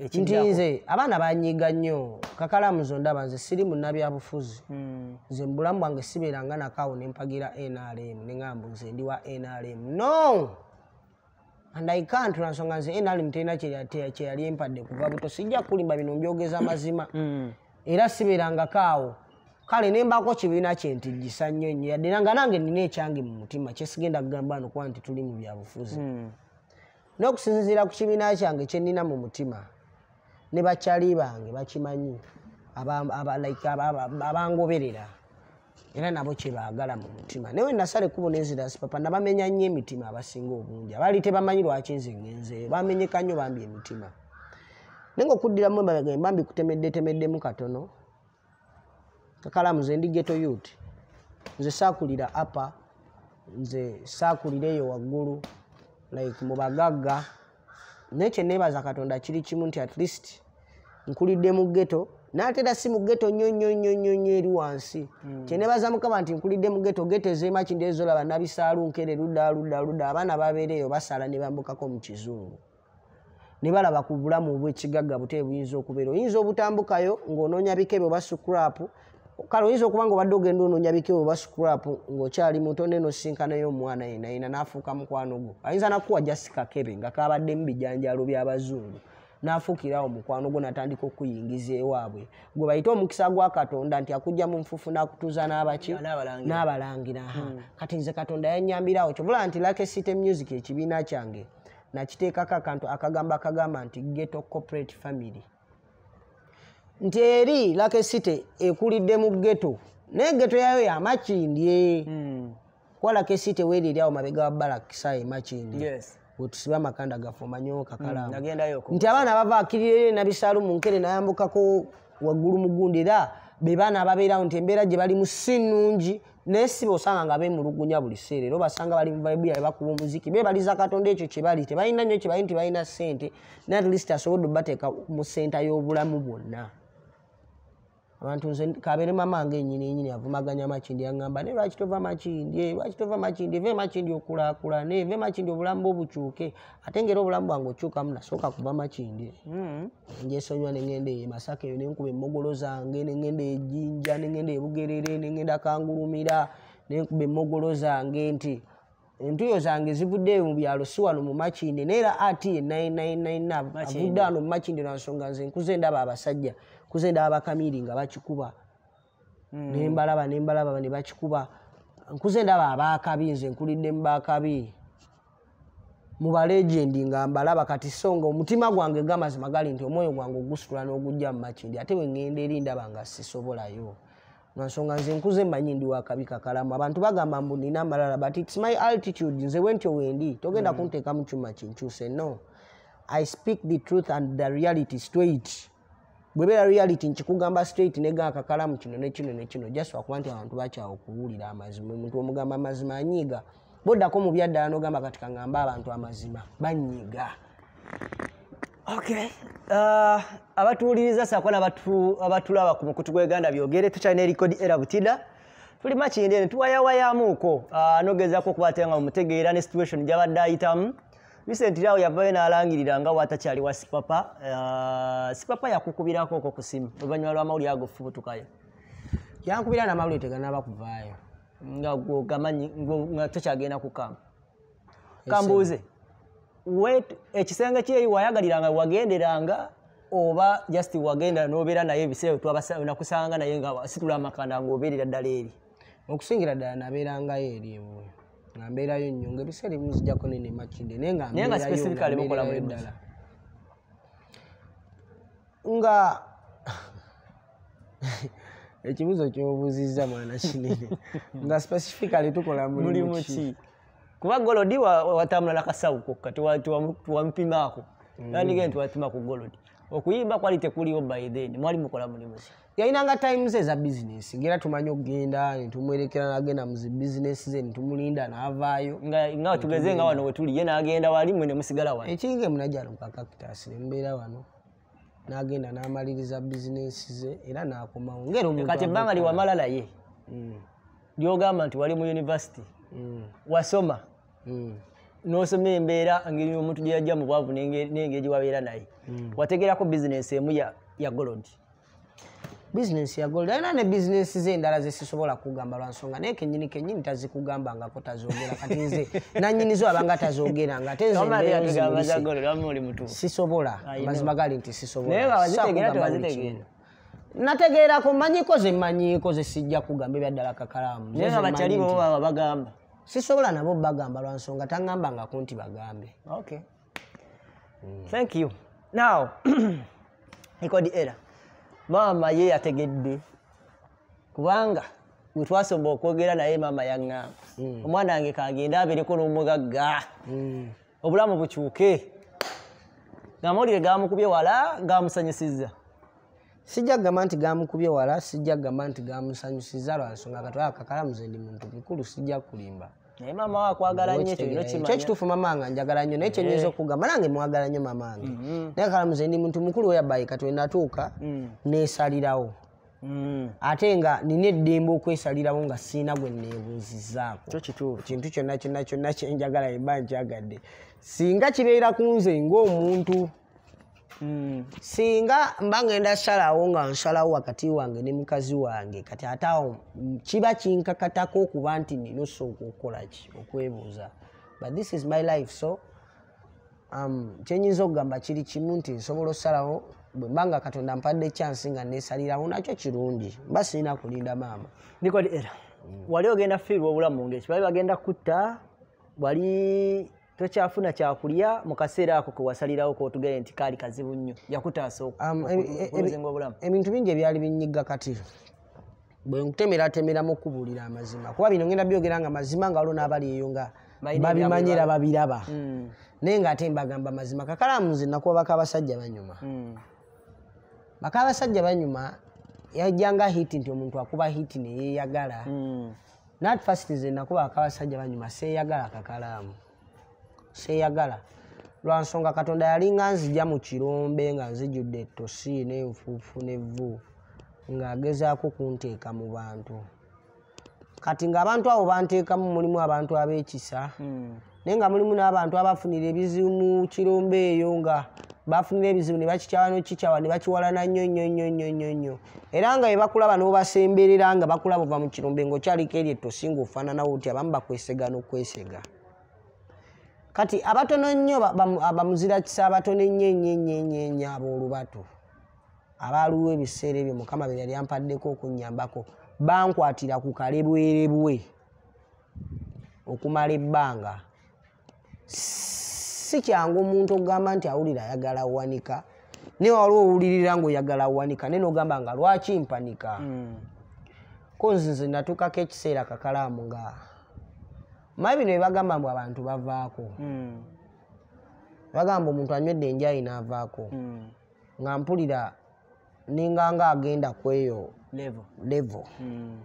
ekinze abaana banyiga nnyo kakalamuzo ndaba nze siri munnabyabufuzi hmm. nze mubulamu bwange sibeeranga nakaawo nempagira nrm neamba nze ndiwa nrm no andaikantula nsonga nze nrm terina kyeyali empadde kuva buto sijja kulimba bino mbyogeza mazima hmm. era sibeerangakaawo kale nembako kibiina kyentijisa nnyo nnyo yaddiranga nange nina ekyange mu mutima kyesigenda kugamba nokuba nti tuli mu byabufuzi hmm. n'okusinziira ku kibiina kyange kyenina mu mutima ne bakyali bange bakimanyi abangoberera era nabo kyebaagala mu mutima naye nasala ekkubo nenziras papa nabamenya nnyo emitima abasinga obungi abaali tebamanyi lwaki nze ngenzeeyo bamenyeka nnyo bambi emitima naye ngaokuddiramu bambi kutemeddetemeddemu katono kakalamu nze ndigeto yut nze saakulira apa nze saakulireeyo waggulu like mubagagga naye kyeneebaza katonda kiri kimu nti at least nkulidde mu ggeto naatera si mu ggeto nyonyonyonyonyo eri wansi hmm. kyeneebaza mukama nti nkulidde mu ggeto getezeemakindezolaba nabisaalu nkere ludda ludda ludda abaana babeera eyo basaala ne bambukako mu kizungu ne balaba ku bulamu obwekigagga bute buyinza okubeera oyinza obutambukayo ng'onoonya bikebe oba sukrapu kale oyinza okubanga obadde ogenda onoonyabikewe oba scrap ngaokyali muto neno sinkanayoomwana yena yina n'afuuka mukwano gwo ayinza nakuwa just kakebe nga kabadde mu bijanjalo by'abazungu n'afuukirawo mukwano gwo natandika okuyingiza ewaabwe gwe bayite omukisa gwa katonda nti akujja mu nfuufu n'akutuuza n'abaki n'abalangira hmm. kati nze katonda yanyambirawo kyovula nti lake site music ekibiina kyange nakiteekako akantu akagamba akagamba nti geto corporate family nti eri lake site ekulidde mu ggeto naye ggeto yayo yamakindye hmm. kwalake site weriryawo mabega wa balakisaye makindye wetusibe amakanda gaffe omanyiokakala hmm, nti abaana bavaakirireri nabisalu mu nkere nayambukako waggulu mugundi era bebaana ababeerawo nti embeera gye balimu si nnungi naye si beosanga nga bemulugunya buli seera era obasanga bali mubaibuya bebakuba omuziki bebaliza katonda ekyo kyebali tebalina nnyo kyebali nti balina ssente naye at least asobodde obateeka mu senta y'obulamu bwonna abantu nze kabere mama nga enyini enyini avumaganya makindi yaŋŋamba ne lwaki tova makindi eh, lwaki tova makindi eve makindi okulaakulane eve makindi obulamu bwe obukyuke ate ngaera obulamu bwange okyukamu nasooka kuva makindi hmm. njesonywa neŋenda eyo masaka eyo nenkuba emmogolo zange neŋenda ejinja neŋenda ebugerere neŋenda kangulumira nenkuba emmogolo zange nti entuyo zange zivuddeyo mu byalo si wano mu makindi naye era ati ye 9 9 9 avudde wano mu makindi lwa nsonga nze nkuze ndaba abasajja kuze ndabakamiri nga bakikuba hmm. nembalaba nembalaba nebakikuba nkuze ndaba abakabi nze nkulidde mubakabi mubalegendi nga mbalaba kati so nga omutima gwange gamazima gali nti omwoyo gwange ogusitula n'ogujja mu makindi ate wengenda eri ndaba nga sisobolayo nansonga nze nkuze manyi ndi wakabi kakalamu abantu bagamba mbu nina amalala but its my altitude nze wentyo wendi togenda hmm. kunteekamu kyuma kinkyuse no i speak the truth and the reality straight mm. bwebeera reality nkikugamba straight nega akakalamu kino nekino nekino jaswakuba nti abantu bakyawe okuwulira amazima omuntu omugamba amazima anyiiga boddako mubyaddala nogamba kati kagamba abantu amazima banyiga ok uh, abatuwuliriza saako nabatulaba ku mukutu gweganda byogere tukyalina erikodi era butida tuli makindi ene tuwayawayamuuko uh, nogezaako okubatenga mumutegeera ne situation gyabadde ayitamu vincent rao yavayo nalangirira nga watakyali wa sipapa eh, sipapa yakukubirako oko kusimu oluvanyuma lwamawuli ago fubutukayo yankubira namawuli teganaba kuvaayo nga tokyagenda kukamu kambuuze ekisenge kyeyi wayagaliranga wagenderanga oba just wagenda nobeera naye ebiseera nakusanga naye nga situlamakanda ngaobeerera ddala eri okusingira ddala nabeerangayo eriebwe nga mbeerayo nnyo ngaebiseera ebimu zijjako nene makidde naye ngaddala nga ekibuzo kyobuziza mwana kinene nga specifically tukola mulimuki kuba golodi watamulala kasawukokka tiwampimaako nandigee mm. tiwatima ku golodi okuyimba kwali tekuliwo bytheni mwali mukola mulimuzi yalinanga times eza bizinesi ngaera tumanye okgenda netumwerekera nagenda muzi bizinesi ze netumulinda navaayo nga tugeze nga wano wetuliye nagenda walimwe nemusigala wano ekiringa emunajalo kakakitasi nemubeera wano nagenda namaliriza bizinesi ze era nakomawo ngerakati ebbanga liwamala naye mm. lyogamba nti wali mu univesity mm. wasoma mm. nosoma embeera ngeri omuntu gyeyajja mubwavu nengeri gyewabeera naye hmm. wategerako bizinesi emu ya golod bizinesi ya golod ayina ne bizinesi zendala zesisobola kugamba lwansonga naye kenyini kenyini tazikugambangako tazogera kati nze nanyinizo abanga tazogeranga tesisobola mazima gali nti sisobola nategeerako manyiiko zemanyiiko zesijja kugamba ebyaddala kakalamu nayeabakyali bobabagamba sisobola nabo bagamba lwa nsonga taŋambangaku nti bagambe hmm. thank you now ecod era maama ye yategedde kubanga we twasoba okwogera naye maama yaŋŋamba hmm. omwana wange kagenda abeereko n'omugagga hmm. obulamu bukyuke gamawulire gamukubye wala gamusanyusiza sijja kugamba nti gamukubye wala sijja kugamba nti gamusanyusiza lwansonga katwala kakalamuze ndi muntu mukulu sijja kulimba naye eh, maama we akwagala nnyo ekyo eh, ino kimanya kyekitufu maama nga njagala nnyo naye kyenyinza eh. okugamba nange mwagala nnyo maama wange mm-hmm. naye kalamuze ndi muntu mukulu oyo abayika twenatuuka mm. neesalirawo mm. ate nga nina eddembe okwesalirawo nga siina gwe neebuuzizaako kintu kyonna kyonna kyonna kyenjagala yeba njagadde singa kibeera ku nze ngaomuntu singa mba ngenda salawo nga nsalawo wakati wange ne mukazi wange kati ate awo kiba kinkakatako okuba nti nina osooka okukolaki okwebuuza but this is my life so um, kyenyinza okugamba kiri kimu nti nsobola osalawo bwe mba nga katonda mpadde ekyansi nga nesalirawo nakyo kirungi mba sirina kulinda maama nikodi era mm. wali ogenda firwa obulamu ngekyo bali bagenda kutta wali tokyafuna kyakulya mukaseera ako kwewasalirawo kwotugere nti kaali kazibu nnyo yakutaasa obulamu ebintu bingi ebyali binyigga kati bwenkutemeratemeramu okubuulira amazima kuba bino ngenda byogera nga mazima nga olwo naabali eyo nga babimanyira babiraba mm. naye ngaate mbagamba mazima kakalamunze nakuba baka basajja banyuma mm. baka basajja banyuma yajjanga hiti nti omuntu akuba hiti neyeyagala mm. natfasitize nakuba baka basajja banyuma seyagala kakalaamu seyagala lwansonga katonda yali nga nzija mu kirombe nga nzijjudde ettosi n'enfuufu nevvu ng'agezaako kunteeka mu bantu kati ng'abantu abo banteekamu mulimu abantu ab'ekisa hmm. naye nga mulimu n'abantu abafunira ebizibu mu kirombe eyo nga bafunira ebizibu ne bakikyawa nokikyawa ne bakiwalana nnyo nnyo nnyo nnyo nnyo nnyo era nga bwe bakulaba n'obasemberera nga bakulaba ova mu kirombe ng'okyaliko eryo ettosi ng'ofaananawo oti abamu bakwesega n'okwesega kati abatono nnyo bamuzira ah, kisa abatono ennyo ennyoennyoennyo ab'olubato abaaliwo ebiseera ebyo mukama be yali ampaddeko okunyambako bankwatira ku kalebwerebwe okumala ebbanga si kyangu omuntu okugamba nti awulira ayagala wanika naye waliwo owulirira ngaoyagala wanika naye nogamba nga lwaki mpanika hmm. ko nzinze natuukako ekiseera kakalaamu nga maye bino ebagamba mbu abantu bavaako hmm. bagamba omuntu anywedde enjayi n'avaako hmm. nga mpulira ninganga agenda kweyo levo hmm.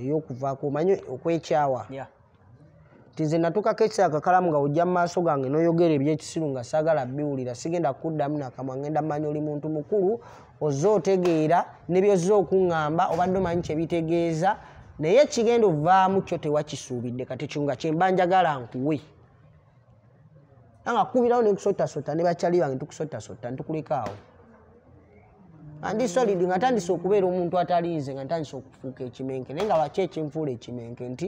eyokuvaako omanye okwekyawa tize natukako ekisakakalamu nga ojja mu maaso gange noyogera ebyekisiru nga sagala biwulira sigenda kukuddamu nakamwa ngenda manya oli muntu mukulu oza otegeera nebyozza okuŋŋamba obadde omanyi kyebitegeeza naye ekigenda ovaamu kyo tewakisuubidde kati kyonga kyemba njagala nkuwe nanga kubirawo nekusotasota nebakyali bange ntukusotasota ntukulekaawo andisolid nga tandisa okubeera omuntu atalinze nga ntandisa okufuuka ekimenke naye nga waki ekinfuula ekimenke nti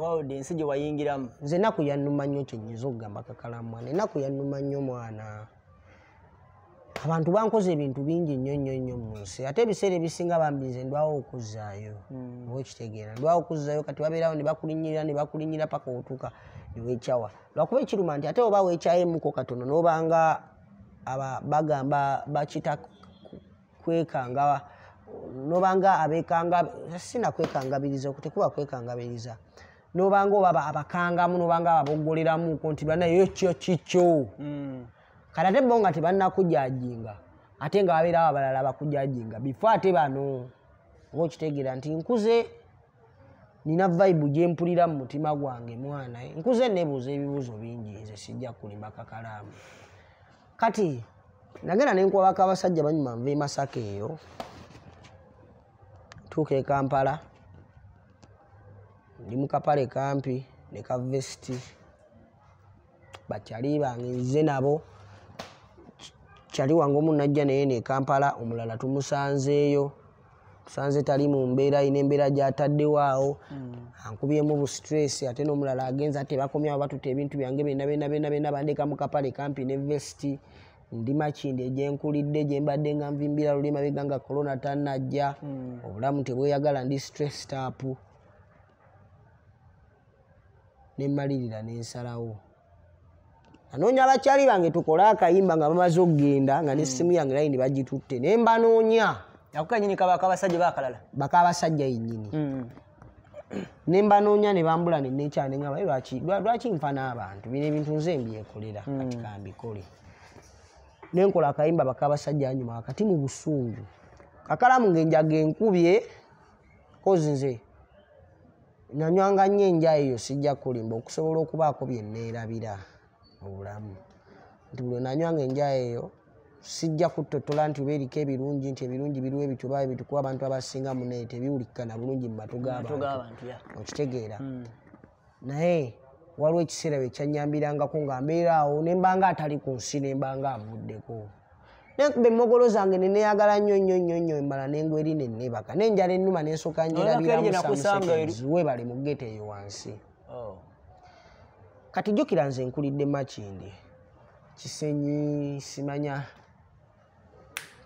wawd ensi gye wayingiramu nze enaku yanuma nnyo kyenyiza okugamba kakalamwana enaku yanuma nnyo mwana abantu bankoze ebintu bingi nnyo nnyo nnyo mu nsi ate ebiseera ebisinga bambinze ndwawo okuzzaayo hmm. wekitegeera ndwawo okuzzaayo kati babeerawo ne bakulinyirira ne bakulinyira paka otuuka newekyawa lwakuba ekiruma nti ate oba wekyayoemuko katono n'obanga bagamba bakita kwekanga nobanga abekanga sinakwekangabiriza tekuba kwekangabiriza nobanga oba abakangamu nobanga ababogoleramuko nti lwanayo kyo kikyo hmm. kati ate bo nga tebannakujajinga ate nga babeerawo abalala bakujajinga bifo ate bano oba okitegeera nti nkuze nina vaibu gyempulira mu mutima gwange mwana nkuze nebuuza ebibuuzo bingi nze sijja kulimba kakalaamu kati nagenda nenkwabako abasajja banyuma nva emasaka eyo ntuuka ekampala ndi mukapale kampi nekavesiti bakyali bange nze nabo kyali wange omu najja naye ne kampala omulala tumusanzeeyo tusanze tali mu mbeera ayina embeera gyataddewoawo hmm. ankubyemu bu stress ate n'omulala agenza tebakomyawo batuta ebintu byange byenabyenabyenabyena bandeka mu kapale kampi ne vesiti ndimakinde gyenkulidde gyembadde nga nvimbira luli mabega nga korona tannajja hmm. obulamu tebweyagala ndi stress tapu nemmalirira nensalawo nanoonya abakyali bange tukole akayimba nga bamaze okgenda nga nesimu yange layini bagitutte naye mbanoonya baka basajja yennyini mm. ne mbanoonya ne bambula nenekyanelwaki nfana abantu bina ebintu nze mbyekolera mm. kati kambikole nenkola akayimba baka basajja anyuma wakati mu busungu kakalamu ngaenjaga enkubye kozi nze nanywanga nnyo enjayo eyo sijja kulimba okusobola okubaako byenneerabira obulamu nti buli nanywanga enjaya eyo sijja kutotola nti beriko ebirungi nti ebirungi biriwo ebituba ebitukuba abantu abasinga munaye tebiwulikana bulungi mu matu gaokitegeera hmm. naye waliwo ekiseera bekyanyambirangako nga mbeeraawo nembanga atali ku nsi nembanga avuddeko nekuba emogolo zange neneyagala nnyo nnyo nnyo nnyo embala nengweri nenebaka nenjala ennuma nensoka njerabiramuwebale mu geta eyo wansi oh. kati jjukira nze nkulidde makindi kisenyi simanya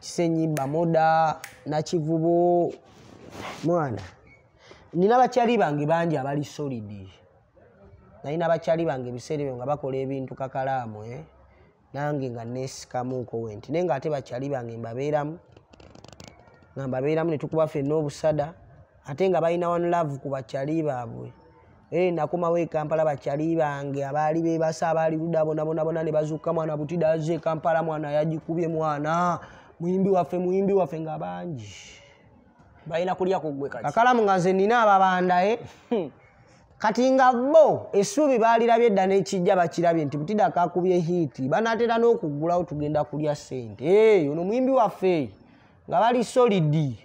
kisenyi bamoda nakivubo mwana nina abakyali bange bangi abali solidi nalina abakyali bange ebiseera ebyo nga bakola ebintu kakalaamu e nange nga nesikamuko wenti naye nga ate bakyali bange mbabeeramu nga mbabeeramu netukuba fenna obusada ate nga balina one love ku bakyali baabwe Eh, nakoma we kampala bakyali bange abaali bebasa abaali luda bonabonabona nebazuka mwana butidaze kampala mwana yagikubye mwana muyimbi waffe muyimbi waffe nga bangi balina kulya kugwe kakalamu nga nze nina ababandae eh? kati nga bo essuubi baalirabye edda nekijja bakirabye nti butida kakubye hiiti banaatera n'okugulawo tugenda kulya sente eh, ono muyimbi waffe nga bali solidi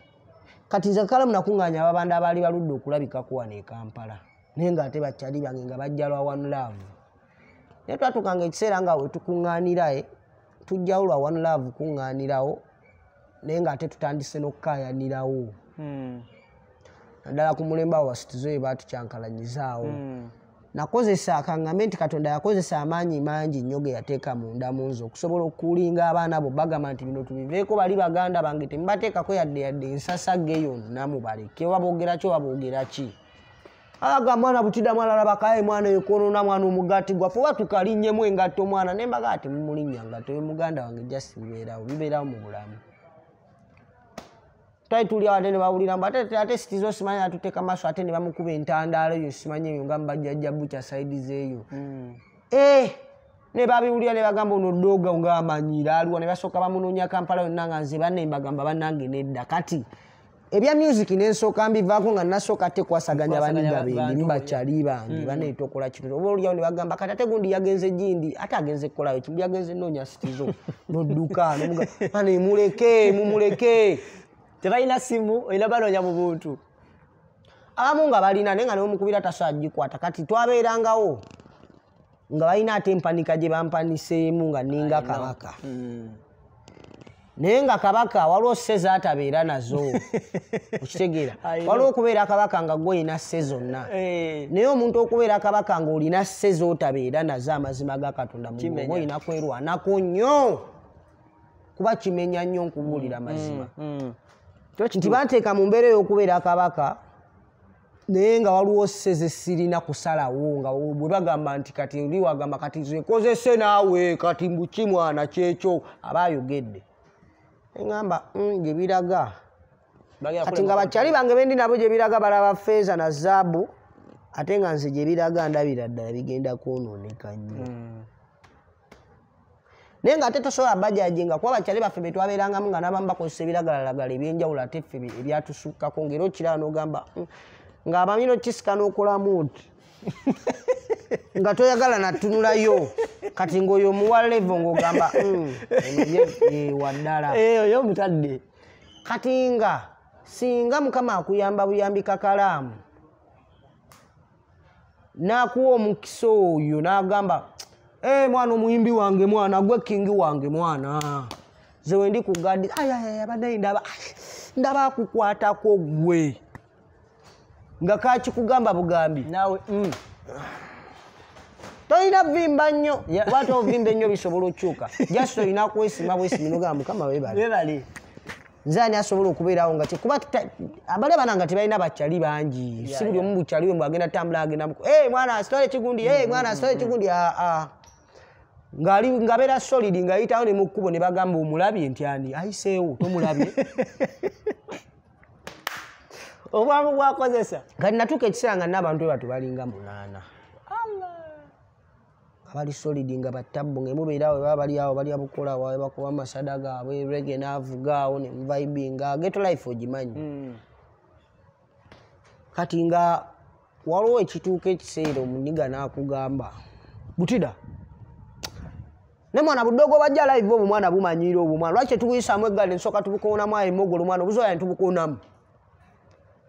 kati nze kakalamu nakuŋŋaanya ababanda abaali baludde okulabikakuwa nekampala naye ngaate bakyali bange nga bajjalwa onelove naye twatuukanga ekiseera nga wetukuŋŋaanira tujjawo lwa onelove kuŋŋaanirawo naye ngaate tutandise n'okukaayanirawo hmm. naddala ku mulembe awo wasituzi oyo baatukyankalanyizaawo hmm. nakozesa akaŋame nti katonda yakozesa amaanyi mangi nnyo ge yateeka munda mu nze okusobola okuulinga abaana bo bagamba nti bino tubiveeko bali baganda bange temubateekako yadde yadde ensasage yonna mubaleke oba boogera ki oba boogera ki aga mwana butida mwana labakae mwana ekonona mwana omugati gwafe watukalinyemu engatto omwana nembaga ati mumulinya ngatto muganda wange jasi bibeerawo bibeerawo mu bulamu tali tuliawo ate ne bawulira mbu ate sitizo simanyi atuteeka maaso ate ne bamukuba entandaalo eyo simanyi eyo nga mubajjajja bucya saidizeeyo hmm. eh, ne babiwulira ne bagamba ono odooga ngaamanyira aliwo ne basooka bamunoonya kampala yonna nga nze banembagamba bannange nedda kati ebya music nensooka mbivaako nga nasooka ate kwasaganya baniga bendi mubacali bange hmm. baneeta okola kino oba olyawo nebagamba kati ate gundi yagenze gindi ate agenze kukolayo kimu yagenze nonya sitizo nodduka nmugaane muleke mumuleke tebalina simu oyina banoonya mu buntu abamu nga balina naye nga nomukubira tasa gikwata kati twabeerangawo nga balina ate empanika gye bampaniseemu nga ninga kabaka hmm. naye nga kabaka waliwo se zatabeera nazo okitegeera waliwo okubeera kabaka nga gweolina se zonna eh. naye omuntu okubeera kabaka ngaolina se zotabeera nazo amazima ga katonda mulina kwerwanako nnyo kuba kimenya nnyo nkubuulira mm, mazima mm, mm. nti banteeka mu mbeera ey'okubeera kabaka naye nga waliwo se zesirina kusalawo nga bwe bagamba nti kati oli wagamba kati zekozese naawe kati mbuki mwana kyekyo aba ayogedde eŋŋamba mm, gye biraga kati nga bakyali bange bendi nabo gye biraga balaba feeza na zaabu ate nga nze gye biraga ndabira ddala bigenda kwonooneka nnyo hmm. naye nga ate tosobola bajaji nga kuba bakyali baffe betwabeerangamu nga nabamu bakozesa ebiragalalagala ebyenjawulo ate ffe ebyatusukkako ngaera okirala n'ogamba mm, ng'abamina okisika n'okolamu oti nga toyagala natunulayo kati ngaoyo muwa levo ngaogamba mm, waddala eyoyo eh, mutadde kati nga singa mukama akuyamba buyambi kakalaamu nakuwa omukisa oyo nagamba e mwana omuyimbi wange mwana gwe kingi wange mwana zewendi kugadi ayayabadaindaba ndaba akukwatako gwe nga kakikugamba bugambi nawe mm. tolina vimba nnyo kuba tovimba ennyo bisobola okukyuka jasi olina kwesima bwesima nogaa mukama webal nzeani asobola okubeerawo nga kuba abali abananga tebalina bakyali bangi si buli omu bukyaliwe mbwagenda tambula agenda mwana asitole ekigundi mm. mwana asitole ekigundi aa ah, ah. ngabeera solidi ngaayitawo nemukkubo nebagamba omulabye nti ani ayiseewo tomulabye obwamu bwakozesa kati natuuka ekiseera nga nabantu ebatubalinga munaana abali solidi nga battabu ngemubeera awo baba bali awo balya bukola wawe bakuba amasada gaabwe rege naavuga awo nemuvaibinga geto life ogimanyi hmm. kati nga waliwo ekituuka ekiseera omuniga naakugamba butida nemwana budogo bajja live obwo mwana bumanyire obwo mwana lwaki tubuyisamu eggali nsooka tubukuunamu ayimogolo mwana obuzoya ntubukuunamu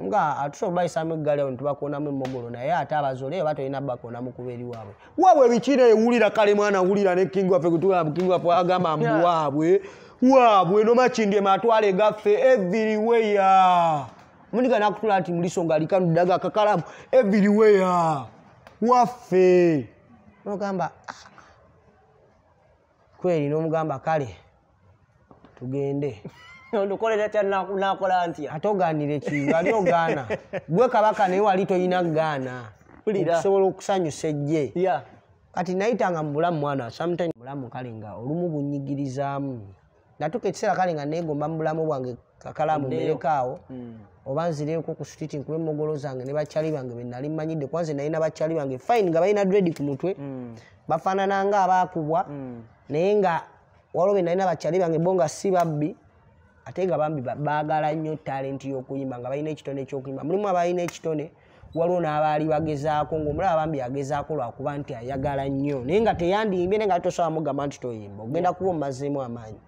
nga atusa obaisamu eggali awo nitubakonamu emogolo naye ate abazole oba tolina bakonamu kuba eri waabwe waabwe bikira ewulira kale mwana wulira ne king waffe kutulakin waffe agamba mbuwaabwe waabwe nomakindi e matwale gaffe everywhere muniga nakutula nti muliso nga likanudaga akakalamu everywhere waffe nogamba ah, kweri nomugamba kale tugende olukoleza kyanakola nti ate oganira eki ali ogaana gwe kabaka naye wali tolina gaana sobola okusanyusa ejje kati nayitanga mubulamu mwana samtime mulamu kale nga olumu bunyigirizaamu natuka ekiseera kale nga negomba mubulamu bwange kakalamu mulekaawo mm. oba nzireko ku sutiti nkuba emogolo zange nebakyali bange benali manyidde kuba nze nalina bakyali bange fine nga balina dredi ku mutwe mm. bafaanana ngaabaakubwa mm. naye nga waliwo benalina bakyali bange bo nga si babbi ate nga bambi baagala nnyo talenti y'okuyimba nga balina ekitone ekyokuyimba mulimu abalina ekitone waliwo n'abaali bagezaako ngaomulaba bambi agezaako lwakuba nti ayagala nnyo naye nga teyandiyimbye naye nga tosobola mugamba nti toyimba ogenda kuba omumazeemu amaanyi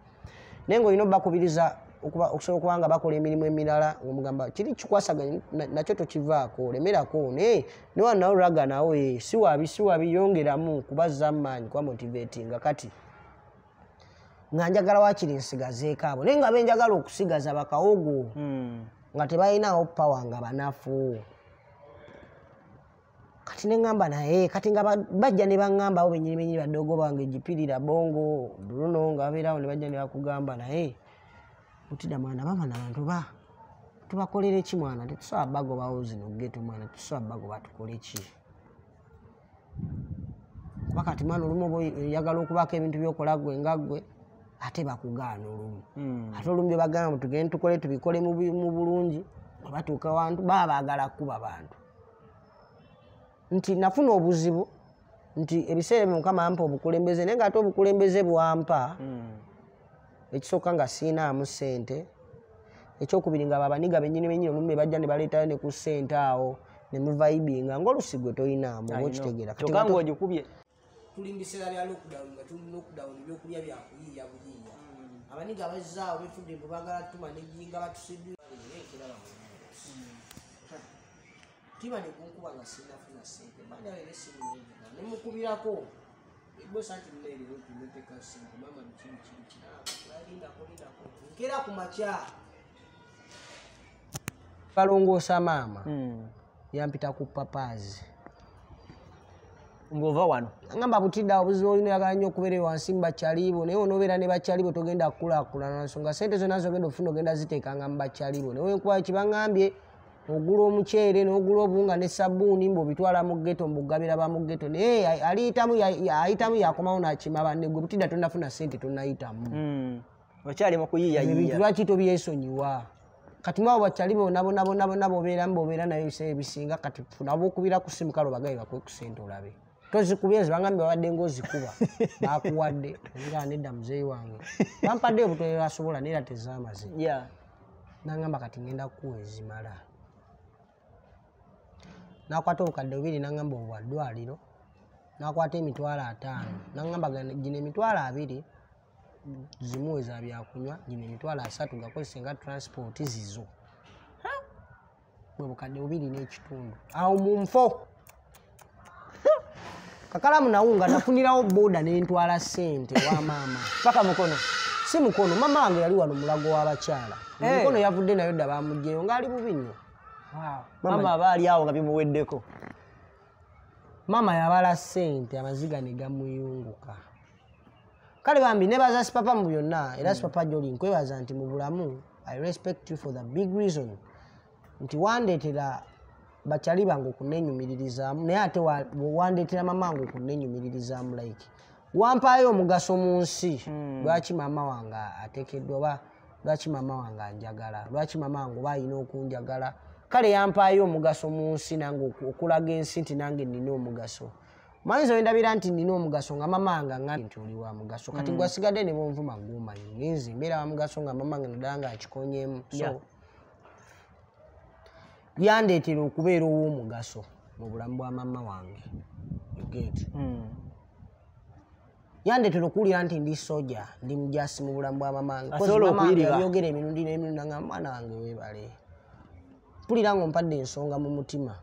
naye ngaolina obakubiriza okusobola okuba nga bakola emirimu emirala ngaomugamba kiri kikwasaganye nakyo tokivaako olemerako naye newanawo lulaganawo siwabi siwabi yongeramu kubazza mu maanyi kuba motivatinga kati nga njagala wakiri nsigazeeko abo naye nga benjagala okusigaza bakawogo hmm. nga tebalinawo pawa nga banafu kati neŋamba naye kati nga bajja ne baŋambawo benyirimenyiri baddogo bange gipirira bongo bruno nga babeerawo nebajja nebakugamba naye mutida mwana baba nabantu ba tubakolere ki mwana tetusaba bago bawo zino geto mwana tetusaba bago batukoleki kuba kati mwana olumu oba oyagala okubaako ebintu byokolagwe ngaggwe ate bakugaana olumu hmm. ate olumu byebagamba tugende tukole tubikole mu bulungi abatuuka wantu babaagala kkuba bantu nti nafuna obuzibu nti ebiseera mukama mpa obukulembeze naye ngaate obukulembeze bwampa hmm. ekisooka nga siinaamu sente ekyokubiri nga babaniga benyini benyini olumu bebajja ne baleetayo ne ku sente awo nemuvaibinga ngaolusigwe tolinaamu obaokitegeera tuli mubiseera bya lockdown nga tuli lockdown ebyokulya byakuyiya buyiya mm. abaniga bazaawo befudde mbebagala tuma nejinga batusiddwa mm. tiba nekunkuba nga sinafuna sente mana ere sinnyinjia nemukubirako ebosa nti nnaeriwekumeteka sente mama mukimukimukiaalindako lindako nkera ku makya balongoosa maama mm. yampita ku papaazi ngova wano agamba butida obuzi olina yagala nyo okubeere wansi mubakyalibo naye onoobeera ne bakyalibo togenda kukulaakulana nsonga sente zonna zogenda ofuna ogenda zitekanga mubakyalibo naye enkuba kibaŋambye ogula omuceere n'ogula obunga ne sabbuuni mbobitwala mu geto mbugabira bamugeto naye aliyitamu ayitamu yakomawo nakimaba negwe butida tonafuna sente tonayitamu hmm. okyali mukuyiyayiyalwaki tobyesonyiwa kati mwawo bakyali bonabonabonabonabobeeramu bobeera naye ebiseera ebisinga kati funabookubira kusimukalo bagabe bakwekusente olabe tozikubye zibangambe wabadde ngaozikuba bakuwadde ngaa nedda muzeeyi wange bampadde obutoyo asobola neera tezaamaze nagamba kati ngenda kukuwa ezimala nakwata obukadde bubiri nagamba obwaddwaliro nakwata emitwalo ataano nagamba gino emitwalo abiri zimuweza byakunywa gino emitwalo asatu gakozese nga transport zizo bwe bukadde bubiri n'ekitundu awo mu nfo kakalamu nawunga nafunirawo boda nentwala sente wamama paka mukono si mukono mama wange yali wano mulago wabakyala mukono eh. yavudde nayo dda bamugyeyo ngaali bubi nnyo mama abaali awo nga bimuweddeko maama yabala sente amaziga ne gamuyunguka kale bambi nebaza sipapa mu byonna era sipapa hmm. gyoli nkwebaza nti mu bulamu i respect you for the big reason nti wandeetera bakyali bange okunenyumiririzaamu naye ate wandeetera mamawange okunenyumiririzaamu like wampaayo omugaso mu nsi hmm. lwaki mama wange atekeddwa oba lwaki mama wange anjagala lwaki mama wange oba ayina okunjagala kale yampaayo omugaso mu nsi nange okulaga ensi nti nange nnina omugaso manyiza wendabira nti nina omugaso nga mama wange ngambye nti oli wamugaso kati hmm. gwasigadde ne bonvuma gumanyi ninzimbeera wamugaso nga mama wange naddala ngaakikonyeemu so lyandeetera okubeera ow'omugaso mu bulamu bwa mama wange ugeti hmm. yandetera okuwulira nti ndi soja ndi mujasi mu bulamu bwa mama wangeyogera emirundi n'emirundi nga mwana wange weebale mpulira nga ompadde ensonga mu mutima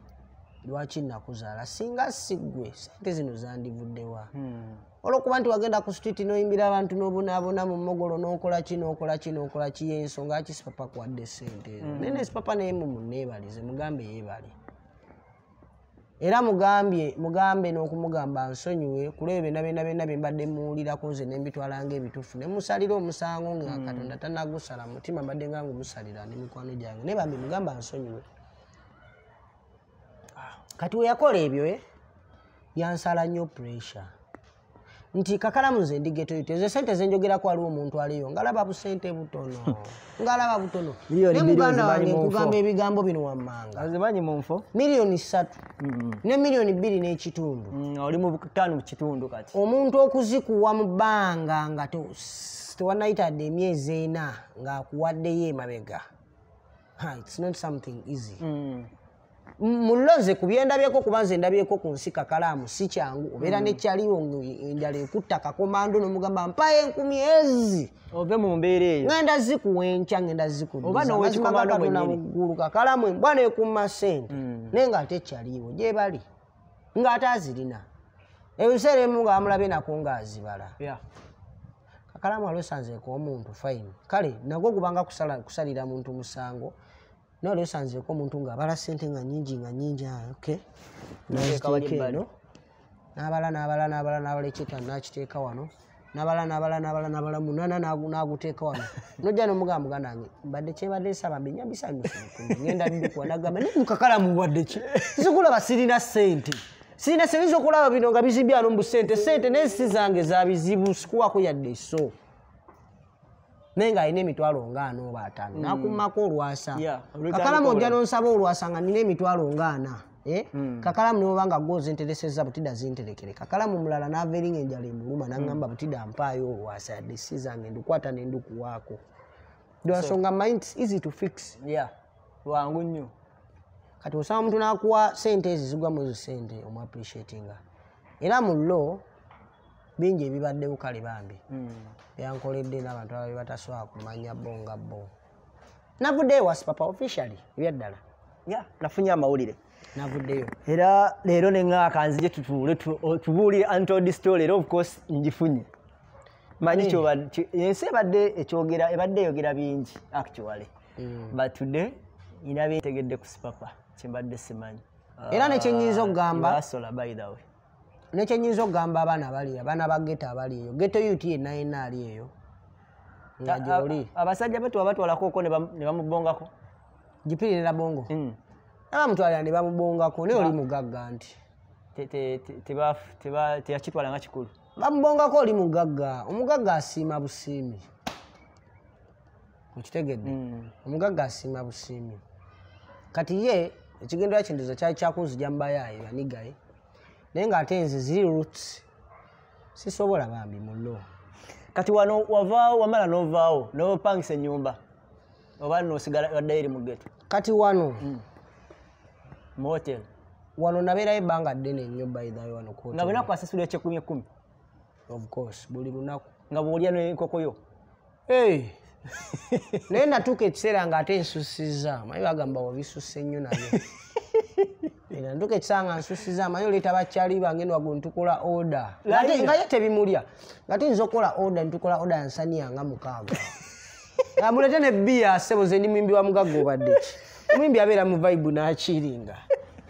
lwaki nakuzaala singa si ggwe sente zino zandivuddewa hmm. olwokuba nti wagenda ku sitiiti noyimbira abantu nobonabona mumogolo nokolaki nokolaki nokolaki yensonga aki sipapa kuwadde sente ezo mm. naye nesipapa naye mumuneebalize mugambe yeebale era mugambye mugambe n'okumugamba nsonyiwe kulwebyo byonabyona byona bye mbadde muwulirako nze nembitwalanga ebituufu nemusalira omusango nga mm. katonda tanagusala mutima mbadde nga ngumusalira nemikwano gyange naye bambe mugamba nsonyiwe ah. kati weyakola ebyo e yansala nnyo puressure nti kakalamu nze ndigetoyite ze sente zenjogerako waliwo omuntu aliyo ngalaba busente butono ngalaba butono ne muganda wange nkugamba ebigambo bino wammanga zimanyi munfo miliyoni satu ne miliyoni bbiri n'ekitundu mm, olimutankitundu kati omuntu okuzikuwa mu bbanga nga tewanayitadde emyezi ena ngaakuwaddeyo emabega its not something easy mm -hmm. mulonze kubyendabyeko kuba nze ndabyeko ku nsi kakalaamu si kyangu obeera mm. nekyaliwo enjala ekutta kakomando nomugamba mpayo enkumi ezi ove mu mbeera eyo ŋenda zikuwenca ŋenda zikuddnamuggulu kakalamu embwa nekumma sente mm. naye nga ate ekyaliwo gyebali ngaate azirina ebiseera emu nga bamulabye nako ngaazibala kakalamu alosanzeeko omuntu fayini kale nago gubanga kusalira muntu musango nola osanzeeko omuntu ngaabala sente nga nyingi nga nyingi ah, nakiteeka eno nabala nabala nabala nabala ekyetaano nakiteeka wano nabala nabala nabala nabala munana naguteeka wano nojja nomugaa mugandange mbadde kyebadde nsaba mbinyambisa nusgenda ndikuwa nagamba naye mukakalamu wadde ki sikulaba sirina sente sirina sente zokulaba bino nga bizibyanomu busente sente nensi zange zabizibu sikuwako yadde so naye ngaalina emitwalo ngaana oba atano hmm. nakumako olwasa kakalamu ojja nonsaba olwasa nga nina emitwalo ngaana eh? hmm. kakalamu nioba nga gwe ozinteresezza butida zinterekere kakalamu mulala nava eringa enjala emuluma nagamba hmm. butida mpayo olwasa yadde si zange ndikwata nendikuwaako lwansonga mint easy to fix lwangu nnyo kati osaba omuntu nakuwa sente ezizigwamu ezo sente omuappreciatinga era mu law bingi ebibaddewo kale bambi hmm. byankoledde n'abantu ababe batasobola kumanya bo nga bo navuddeyo wasipapa officialy ebyaddala nafunye amawulire navuddeyo era leero nengaka nzije tutuule tubuulire antod story era ofcourse ngifunye manyi ensi ebadde ekyogera ebadde eyogera bingi actuale hmm. batude inabyetegedde kusipapa kyembadde simanyi era nekyenyinza okugambaasola ah, by the way nekyenyinza okugamba abaana abaliyo abaana ba geto abaliyo geto ut yenna yenna ali eyo nga gyoli abasajja betuba batwalako oko ne bamubongako gipiri nerabongo mm. nabamutwalira ne bamubongako naye oli mugagga nti teyakitwala nga kikulu bamubongako oli mugagga omugagga asiima busiimi okitegedde mm. omugagga asiima busiimi kati ye ekigendera kyendeza kyali kyakunzija mubayaayo banigaye naye ngaate nze ziri roots sisobola bambi mulo kati wano wavaawo wamala novaawo nobapangisa enyumba oba nosigala waddeyo eri mugeto kati wano hmm. muhotel wano nabeerayo ebbanga ddene nnyo baidhayo wano nga bwenaku asasula ekyekumi ekumi of course buli lunaku nga bwolya nenkokoyo naye natuuka ekiseera ngaate nsusiza mayi bagamba wabisusa ennyo nayo nduka ekisanga nsusizaamu ayo leeta bakyali bange nwagwe ntukola oda nga ye tebimulya nga te nza okola oda ntukola oda yansaniyanga mukaaga amulete nebbiya sebo ze ndi muimbi wa mugaga obadde muimbi abeera mu vaibu nakiringa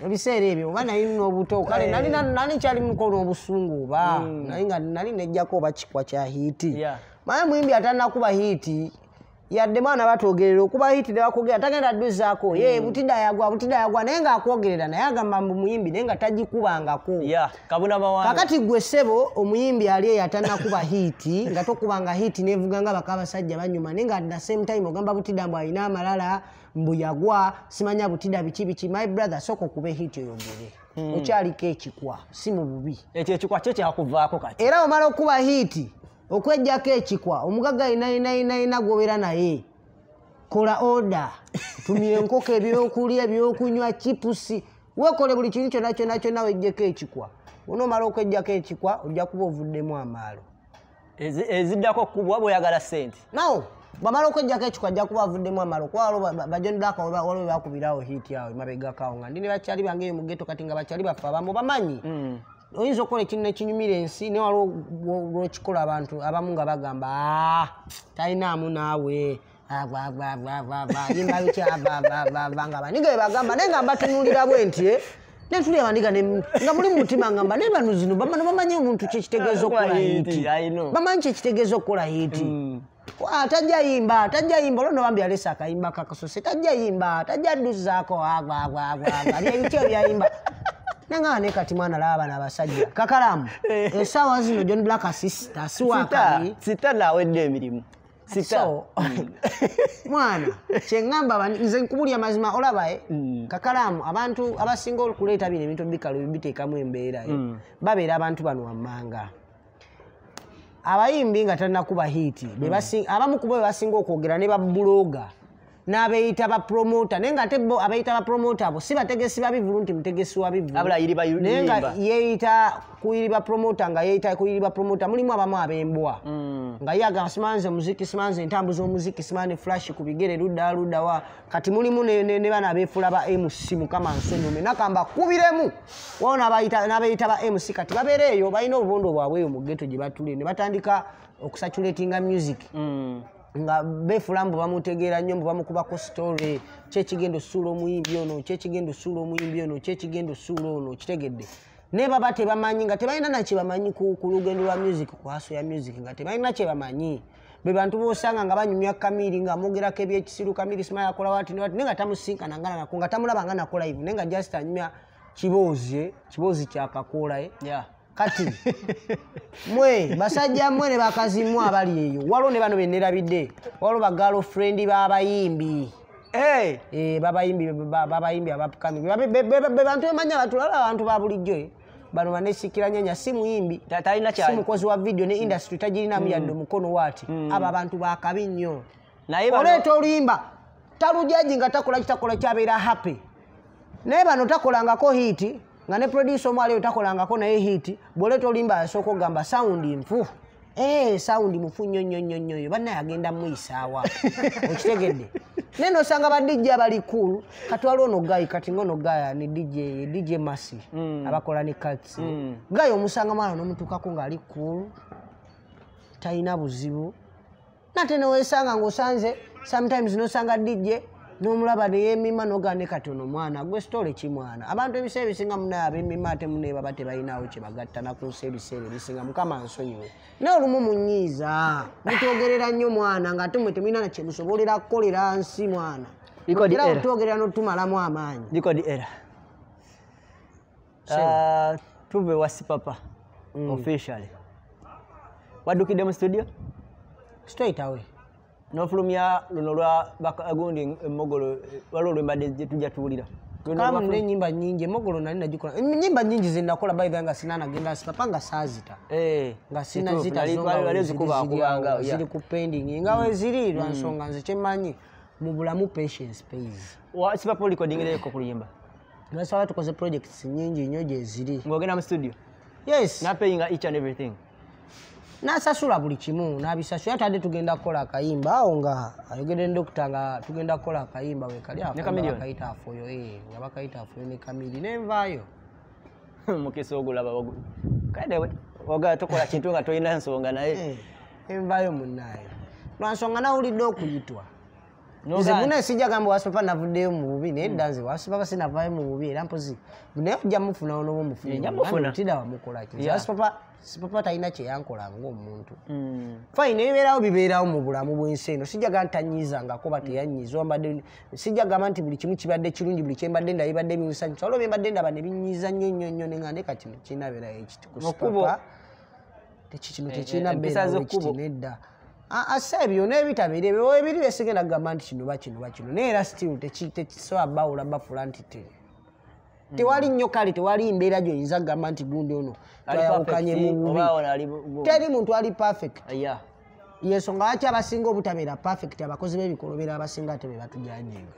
ebiseera ebyo oba naye nobuto kale nali kyali muko nobusungu oba mm. naye nga nali nejjako oba kikwa kya hiiti maye muimbi atanakuba hiiti yadde mwana batwogerera okubayitira bakwogera tagenda aduzaako mm. ye butida yagwa butida yagwa naye ngaakwogerera naye agamba mbu muyimbi naye nga tagikubangako kakati gwe sebo omuyimbi ali eyatanakuba hiiti nga tokubanga hiiti nevuga nga baka abasajja banyuma naye nga na same time ogamba butida mbu alina amalala mbu yagwa simanya butida biki biki my brother soka okuba hiiti oyogere hmm. okyaliko ekikwa si mu bubi ekyo ekikwa kyo kyakuvaako kati era omala okuba hiiti okwejjako ekikwa omugaga inainainaina gobera naye kola oda tumya enkoko ebyokulya ebyokunywa kipusi wekole buli kintu kyona kyona kyona wejjeko ekikwa onaomala okwejjako ekikwa ojja kuba ovuddemu amaalo eziddako kubwa bweoyagala sente no bamala okwejjako ekikwa ajja kuba avuddemu amaalo kwawalo bajondulakawaliwo bebakubirawo hiti awo mabegakawo nga ndi ne bakyali bange eyo mugeto kati nga bakyali bafe abamu bamanyi mm. oyinza okukola ekinnakinyumira ensi naye wali lwokikola abantu abamu nga bagamba talinaamu naawe ymbabikyavavavavangabanigaebagamba naye nga mbatunulira bwe ntie netuli abandiga nga muli mumutima gamba naye banu zino bamanyi omuntu kyekitegeeza okukolahiti bamanyi kyekitegeeza okukola hiti tajja yimba tajja yimba olwo nobambi yalesa akayimba kakasose tajja yimba tajja duzaako ayebikyo byayimba nangaane kati mwana laba nabasajja kakalamu eh. esawa zino john black sitasita nawedde emirimu mm. mwana kyeŋamba nze nkubuli amazima olabae eh, mm. kakalamu abantu abasinga okuleeta bino ebintu bikalu bitekamu embeera eh, mm. babeera abantu bano wammanga abayimbi nga talinakuba hiiti abamu kuba bebasinga okwogera ne babuloga n'abeeyita bapromota naye ngaate bo abeeyita bapromota abo si bategesi babivulu nti mutegesi wa bivulunaye nga yeeyita kuyiriba promota nga yeeyita kuyiriba promota mulimu abamu ab'embwa mm. nga ye agaa simanze muziki simanze entambuza omuziki simane flash ku bigere ludda luddawa kati mulimu ne bana beefula ba mc mukama nsonyume nakamba kubiremu wao n'abeeyita ba mc kati babeereeyo balina obubondo bwabweyo mu ghetto gye batule ne batandika okusaculatinga music mm. nga befulambu bamutegeera nnyo mubamukubako story kyekigenda osuula omuyimbi ono kyekigenda osuula omuyimbi ono kyekigenda osuula ono okitegedde naye baba tebamanyi nga tebalina nakyebamanyi ku lugendo lwa music kwaso ya music nga tebalina kyebamanyi be bantu boosanga nga banyumya kamiri nga mwogerako ebyekisiru kamiri sima yakola wati nwati naye nga tamusinkananga nanako nga tamulaba nga nakolaivu naye nga jasit anyumya kibooze kibooze kyakakoolaye yeah. kati mwe basajja mmwe ne bakazimu abali eyo waliwo ne bano benerabidde waliwo bagalo frendi eh, b'abayimbi babayimbi babayimbi abapukamibebantu bamanyi abatulala abantu babulijjo bano banesikira nyanya si muyimbi simukozi wa vidiyo ne hmm. indastry tagirinamu hmm. yadde omukono waati hmm. abo abantu bakabi nnyo oleeta oluyimba talujaji nga takola kitakola kyabeera happy naye bano takolangako hiiti nga ne producer omwaleero takolangako naye hit bwoleeta olimba yasooka okugamba sawundi nfu ee eh, sawundi mufu nnyo nnyo nnyo nnyoyo banna yagenda muisaawa okitegedde naye nosanga ba dj abali kulu katwalwo nogayi kati ngonogaya ne dj dj masi mm. abakola ne kati mm. gayi omusanga mwana nomutuukako ngaali kulu talina buzibu nate newesanga ngaosanze sometimes nosanga dj nomulaba neyemima nogane kati ono mwana gwe sitole kimwana abantu ebiseera ebisinga munaye abemima ate muneba ba tebalinawo kyebagattanaku nsi ebiseera ebisinga mukama nsonyiwe naye olumu munyiiza mutwogerera nnyo mwana nga ate mwe temulina nakyemusobolera kukolera nsi mwana era otwogerera notumalamu amaanyi dikodi era ah, tuve wasi papa mm. officially waddukidde mu studio sitoyitawe nofulumya luno lwa gundi emogolo waliwo lwembadde jetujja tuwulira kamu nenyimba nyingi emogolo nali nagikola nyimba nyingi zenakola baiva nga sinanagenda sipapa nga sazita eh, nga sina zitaziri kupending nga weziri mm. lwa mm. nsonga nze kyemanyi mu bulamu patience pase sipapa olikodingireko kuluyimba nga sawa tukoze projects nyingi nyo gyeziri ngaogenda mu studio yes napeyinga each and everything nasasula buli kimu nabisasula ate ate tugenda kukola akayimba awo nga ayogedde nedokita nga tugenda kukola akayimba wekalibakayita afoyo eh, nga bakayita afoyo ne kamiri nenvaayo mukisa ogulaba kadewe ogaa tukola kintu nga tolina nsonga naye eh, envaayo munaayo lwansonga nawulidde okuyitwa nze muna sijagamba wasipapa navuddeyo mububi naye dda nze wasipapa sinavayo mububi era mpozi naye ojja mufunawo nobwomufunatida eh, wamukolaki wasipapa sipapa talina kyeyankola ngaomuntu mm. fine ebeerawo bibeerawo mu bulamu bwensi eno sijaga nti tanyizangako bateyanyizaombadde sijagamba nti buli kimu kibadde kirungi buli kyembadde ndayibadde biusanyusa olwo byembadde ndaba nebinyiiza nnyo nnyo nnyo neande kati kinabeerayo ekitikusipapa kino tekinabeeraekitinedda eh, eh, asa ebyo nebitabire ebiri besigenda kugamba nti kinoba kinoba kino naye era still tekisobabawulabafula nti Mm. tewali nnyo kale tewali mbeera gyoyinza kugamba nti gundi ono gayawukanye mubi teri muntu ali perfect yensonga waki abasinga obutabeera perfect abakozi b'ebikolobera abasinga te bebatujanjinga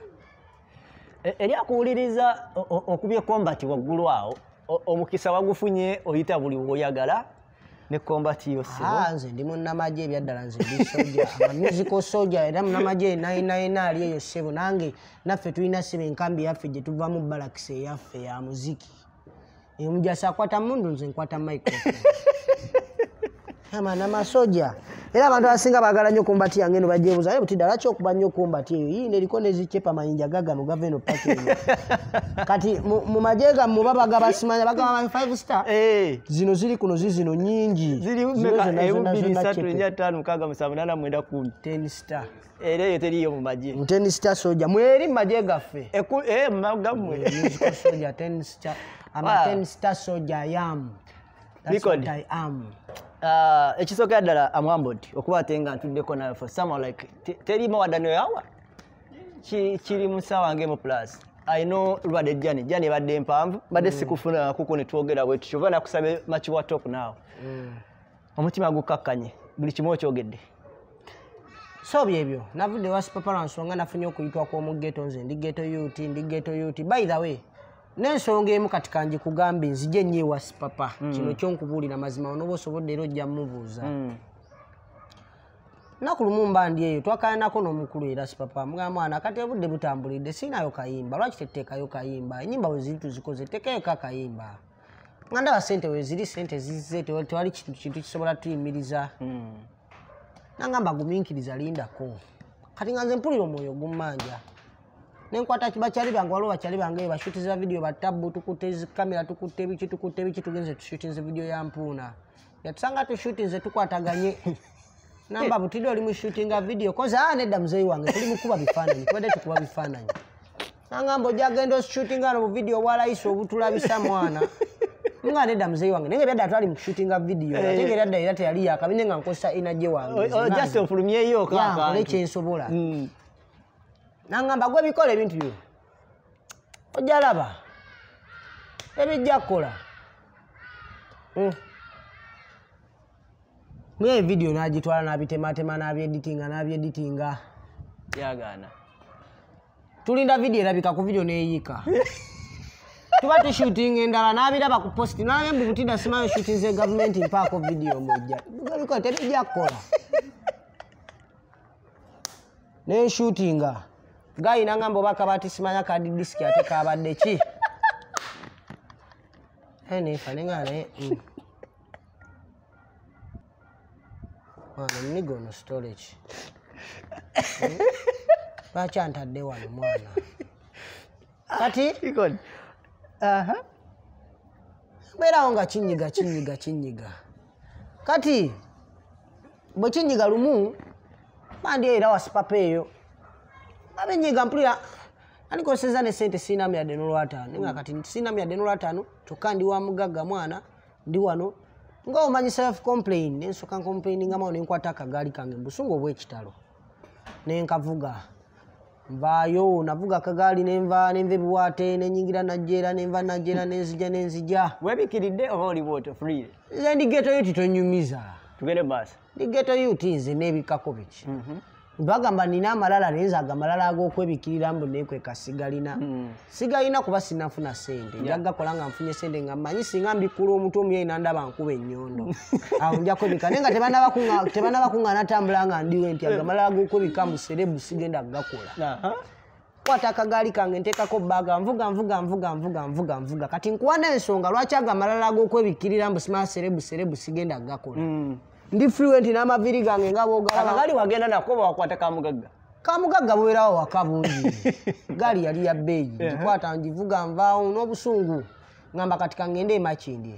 eryakuwuliriza okubya ekombati waggulu awo omukisa wagufunye oyita buli woyagala ne kombati yo ah, nze ndi munnamagye ebyaddala nze ndi soja amamusical soja era munnamagye nainaina ali eyo sebo nange naffe tulina sebo enkambi yaffe gye tuvamu balakisi eyaffe ya muziki omujasi akwata mundu nze nkwata microfone amanamasoja era abantu abasinga baagala nnyo kumbati yange eno bajebuuza naye buti ddala kyokuba nnyo kumbati eyo yi neriko nezikepa mayinja gagano gava eno pak kati mu maje gammwe babagaba simanya bagaba ba five star eh. zino ziri kuno zi zino nyingi ten star era eyo teriyo mu maje ten star soja mweri mu maje gaffe eh, ten star ama ten star soja yamu That's what I am. Uh, ekisooka ddala amwambod okuba te nga ntuddeko nayo for summer like terima wadaneo yawa kiri musawa nge mu plus ayina olwadde jani jani ebadde empanvu badde mm. sikufunakuko netwogera bwetukyo oba nakusabe makiwa tok naw mm. omutima gukakkanye buli kimu okyogedde so byebyo navudde wa supapalansonga nafunye okuyitwa kwomugeto nze ndigeto ut ndigeto ut by the way nensonga emu kati kanje kugambe nzija enyewasi papa kino kyonkubuulira mazima onoba osobodde era ojja mubuuza hmm. naku lumu mbandi eyo twakayanako n'omukulu era sipapa mugaa mwana kati ebudde butambulidde siinayo kayimba lwaki teteekayo kayimba enyimba weziri tuzikoze tekeeka kayimba nga ndaba sente weziri sente zize tewali kintu kisobola tuyimiriza hmm. nangamba guminkiriza lindako kati nga nze mpulira omwoyo gummanja nenkwata bakyali bange waliwo bakyali bange bashutiza vidio batabu tukute kamera tukute biki tukute biki tugenze tushutinze vidio yampuuna yatusanga tushutinze tukwataganye namba butidi oli mushutinga vidio kozi a nedda muzeyi wange tuli mukuba bifaananyi kubadde tukuba bifaananyi nangamba ojagenda osshutinga no buvidio obwalayisa obutulabisa mwana nga nedda muzeyi wange naye byadda twali mukushutinga vidiyo eh. ate ngeri adda era teyali yakabi nenga nkozesa enaje wange oh, oh, ankole kyensobola mm. nangamba gwe bikola ebintu bino ojalaba ebijakola muye hmm. evidiyo nagitwala nabitematema nabyeditinga nabyeditinga yagana tulinda vidiyo erabika ku vidiyo neyiika tuba tushooting endala nabiraba ku posti nae mbukutinda simayo shooting ze gavumenti mpaako vidiyo moja gwebikola tebijakola nenshootinga gayina ngamba oba kabati simanya kadi disiki ate kabadde ki eh, nefanengane mm. nigono storage hmm? lwaki antadde wano mwana kati mbeerawo uh-huh. nga kinyiga kinyiga kinyiga kati bwe kinyiga lumu mandi era wasipapa eyo abe nyinga mpulira ani kozesa ne sente sina mya deno lwa tano nga kati sina mya deno lwa tano tokka ndi wa mugaga mwana ndi wano nga omanyi self complain ne soka complain nga mawo nkwata kagali kange busungu obwe kitalo ne nkavuga mvaayo navuga kagaali nenva nenve biwaate nenyingira najeera nenva najeera nenzija nenzija webikiridde oba oliwoto free ze ndigeto yuti tonyumiza tugere basi ndigeto yuti nze nebikako biki mm -hmm. bagamba nina amalala nayezaga amalala agokwebikiriramu nekweka sigalina hmm. sigalina kuba sinafuna sente njagakola nga nfunye sente nga manyi singa mbikula omuntu omuy nandaba nkuba enyondo awo njakwebika naye nga tebanabakungana tambula nga ndiwe nti aga amalala gokwebika muserebu sigenda gakola kwata akagaali kange nteekako baga nvuga nvuga nvuga nvuga nvuga nvuga kati nkuwa nensonga lwaki aga amalala agokwebikiriramu simaserebu serebu sigenda gakola hmm. ndi fluent n'amaviri gange ngabogaagali wagenda nako bawakwata kamugagga kamugagga bwerawo wakabungi gali yali ya beeyi gikwata ngivuga nvaawo n'obusungu ŋamba kati kangende emakindye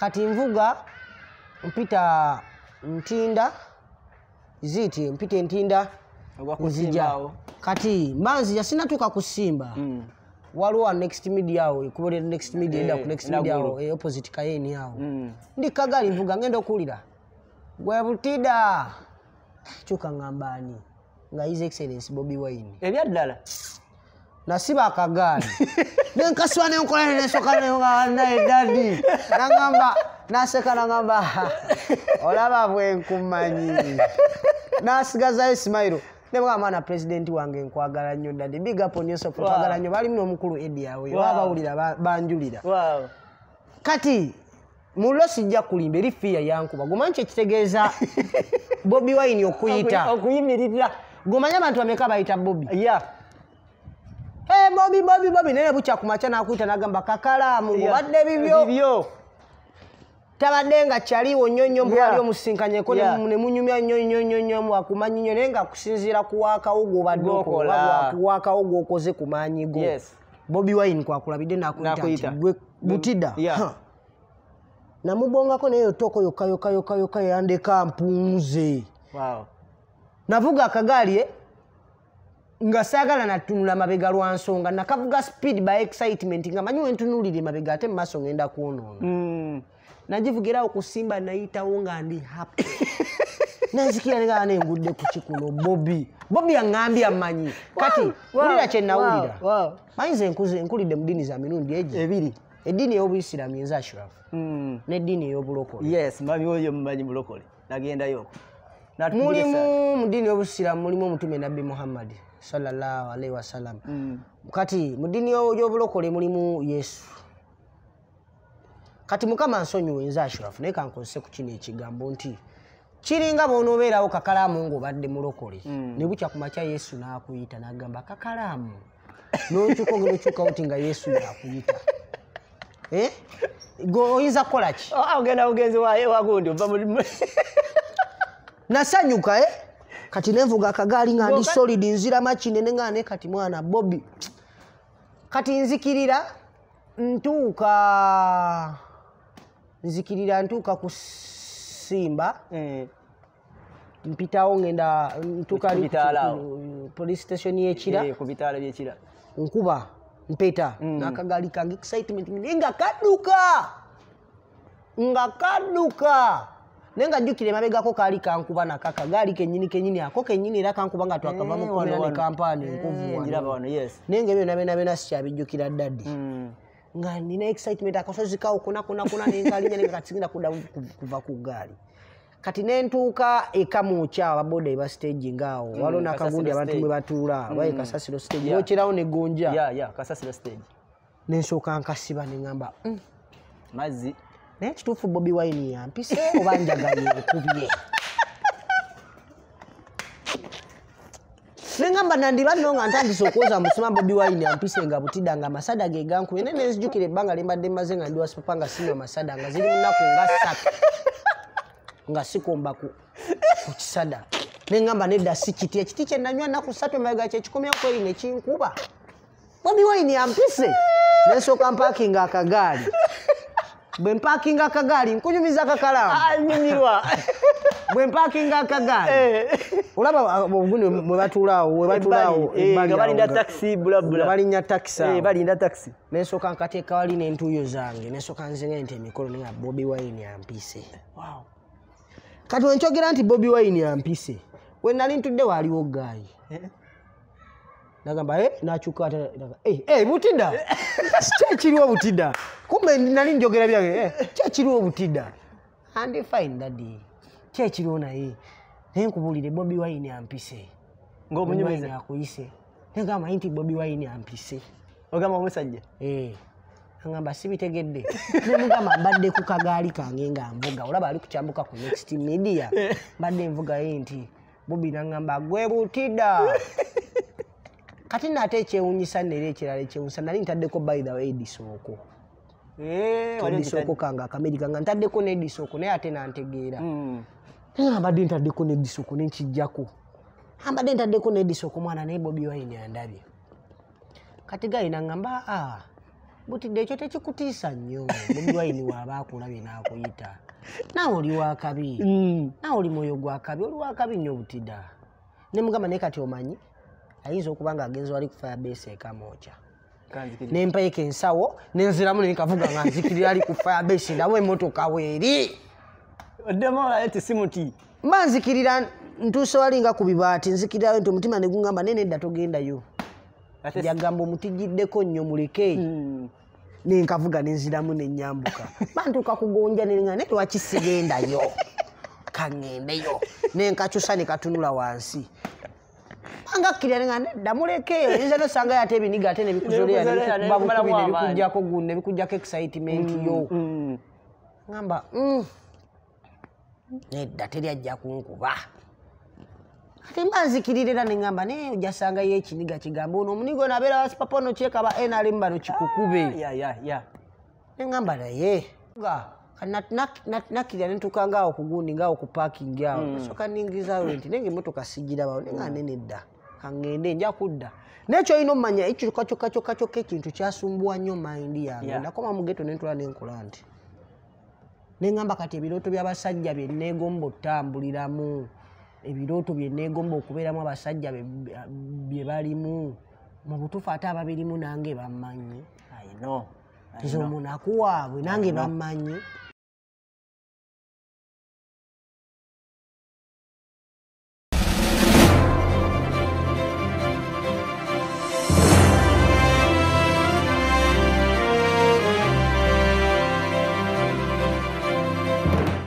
kati nvuga mpita ntinda ziti mpita entinda nzija kati mbanzija sinatuuka kusimba mm. waliwo wa next media awo ekubolera next media enda ku eh, next media eh, awo eopposite kayeni awo ndi kagali nvuga ngenda okuwulira gwe butida kyuka ngambaani nga his excellence bobi wine ebyaddala nasiba akagaali nenkasiwa nenkola nensoka nnaye dadi nagamba naseka nagamba olaba bwenkumanyi nasigazayo smairo nebwa mwana presidenti wange nkwagala nnyo dadi bigapo nyosofukwagala nnyo balimu n'omukulu edi awe obaabawulira banjulira kati mulo sijja kulimba eri fiya yankuba gumanyi kyo kitegeeza bobi wine okuyita okuyimirira gumanyi abantu bameka bayita bobi eh, bobi bobi bobi naye bukya kumakya nakuyita nagamba kakalamu gubadde bibyo tabadde nga kyaliwo nyo nnyo mbwali omusinkanyeko nemunyumya nyonyonyonyomwakumanyi nyo naye nga kusinziira kuwakawogo obadde okwakawogo okoze ku maanyigo bobi wine kwakulabidde nakwitagwe butida mm. namubongako naye yotoko yokayokayokayoka yandeka mpunze navuga akagaali e nga saagala natunula mabega lwa nsonga nakavuga speed by excitement nga manyi wentunulire mabega ate mumaaso ngenda kwonoona mm. najivugirawo kusimba nayitawo nga ndi hapi nanzikira nigaa nengudde ku kikuno bobi bobi yaŋambye amanyi kati kulira kyenawulira manyize enkulidde mu diini za mirundi egi ebiri eddiini ey'obuisiraamu yenza ashraf hmm. neddiini ey'obulokolemulimu mu diini y'obusiraamu mulimu omutume nabbi muhammadi salllahu alaihi wasallam hmm. kati mu diini y'obulokole mulimu yesu kati mukama nsonyiwenza ashrafu naye kankozese ku kino ekigambo nti kiringa bwonoobeerawo kakalaamu ngaobadde mulokole hmm. ne bukya ku makya yesu n'akuyita n'agamba kakalaamu nonkyuka ogena okyukawo ti nga yesu yakuyita eh? oyinza kukolaki oh, ah, ogenda bugenzi wagundi ova nasanyuka e kati nenvuga akagaali nga ndi solidi nziramu kinene nga ne kati mwana bobi kati nzikirira ntuuka nzikirira ntuuka ku simba eh. mpitawo ngenda ntukapolice station yekirakubitaalobyekira eh, nkuba mpeta mm. nakagali kange excitement naye nga kadduka nga kadduka naye nga jjukira emabegako kaali kankuba naka kagaali kenyini kenyini ako kenyini era kankuba nga twakavamukonanekampaani eh, nkuvuwa naye nga ebyo nabenabena sikyabijjukira ddaddi mm. nga nina excitement akasozikawo kunakunakuna nengali nyene ngakatsingira kuva kugali kati nentuuka ekamuca ababoda eba stagi ngaawo mm, waliwo nakagundi abantu mwe batuula baye mm. kasasiro stagi yeah. okerawo negonja yeah, yeah, kasasiro stagi nensooka nkasiba neŋamba mm. mazzi naye kituufu bobi wine yampise oba njagalye nkubye nengamba nandiba nno nga ntandisaokuwoza mutima bobi waine ampise nga butida nga masada ge gankube naye nenzijukira ebbanga limbadde maze nga ndiwasipapa nga sinywa masada nga ziri munaku nga satu nga sikomba ku kisada nengamba nedda si kiti ekiti kyenanywa naku satu emayega kyekikumyakweine kinkuba bobi waine ampise nensooka mpaakinga akagaali bwe mpakinga akagaali nkunyumiza akakalamunyumirwa bwe mpakinga akagaali eh. olaba uh, obuguni bwebatulaawo webatulaawo eh, balinya taxibalinda taxi eh, nensooka nkateeka wali n'entuuyo zange nensooka nzengae nti emikolo naye bobi wine ampise kati wenkyogera nti bobi wine ampise we nali ntudde waaliwo ogaayi nagamba eh, nakyuka eh, eh, butida kyekiriwo butida kume nali njogera byange kyekiriwo butida andifine dad kyekiriwo naye naye nkubulire bobi wine ampise ngaomunyumize akuyise nagambaye nti bobi wine ampise ogamba omusajja agamba sibitegedde nemugamba mbadde ku kagaali kange nga nvuga olaba ali kukyambuka ku next media mbadde nvugaye nti bubi nagamba gwe butida kati naate ekyewunyisa neera ekirala ekyewunyisa nali ntaddeko bayithawo eh, edisooko edisooko kange akamediganga ntaddeko nedisooko naye ate nantegeera hmm. ambadde ntaddeko nedisooko nekijjaku ambadde ntaddeko nedisooko mwana naye bobi waine andabye kati gayina ngamba ah, butidde ekyo tekikutiisa nnyo bobi waine waaba akulabye nakuyita naawe oli wakabi hmm. naawe oli mwoyo gwakabi oliwakabi nnyo butida nemugamba naye kati omanyi ayinza okuba nga agenza wali kufaya e besi eka mokya nempaika ensawo nenziramu nekavuga nga nzikirira ali kufaya besi ndabo emotoka weeri oddemolayetisimuti mba nzikirira ntuuse walinga ku bibaati nzikirirayo nti omutima negungamba nene nda togendayo jagamba omutigiddeko nnyo muleke hmm. nenkavuga nenziramu nenyambuka bantuuka kugonja nenga ne lwakisigendayo kaŋŋendeyo nenkakyusa nekatunula wansi angakkiraŋane ddamuleke oyinza nosangayo ate ebiniga ate nebikuzolyabikujjako gu nebikujjako excitement yo ŋamba mm, mm. mm. nedda teryajja kunkuba ati mba nzikirira era neŋamba naye ojasangayo ekiniga kigambe ono omuniga ono abeera basipapa nokyekaba nrm bano kikukube ah, neŋamba naye nakkira nentuka ngaawo kugundi ngaawo ku parking awo nasoka mm. ningiza mm. we nti nenga emotoka sigirabawo nenga mm. nene dda kaŋŋende nja kudda nekyoyina omumanya ekyokakyokakyokakyoka ekintu kyasumbuwa nnyo maindi yange nakoma mugeto nentula nenkola nti neŋamba kati ebirooto byabasajja byeneegomba otambuliramu ebirooto byeneegomba okubeeramu abasajja bye balimu mu butuufu ate ababirimu nange bammanyi nze omunaku waabwe nange bammanyi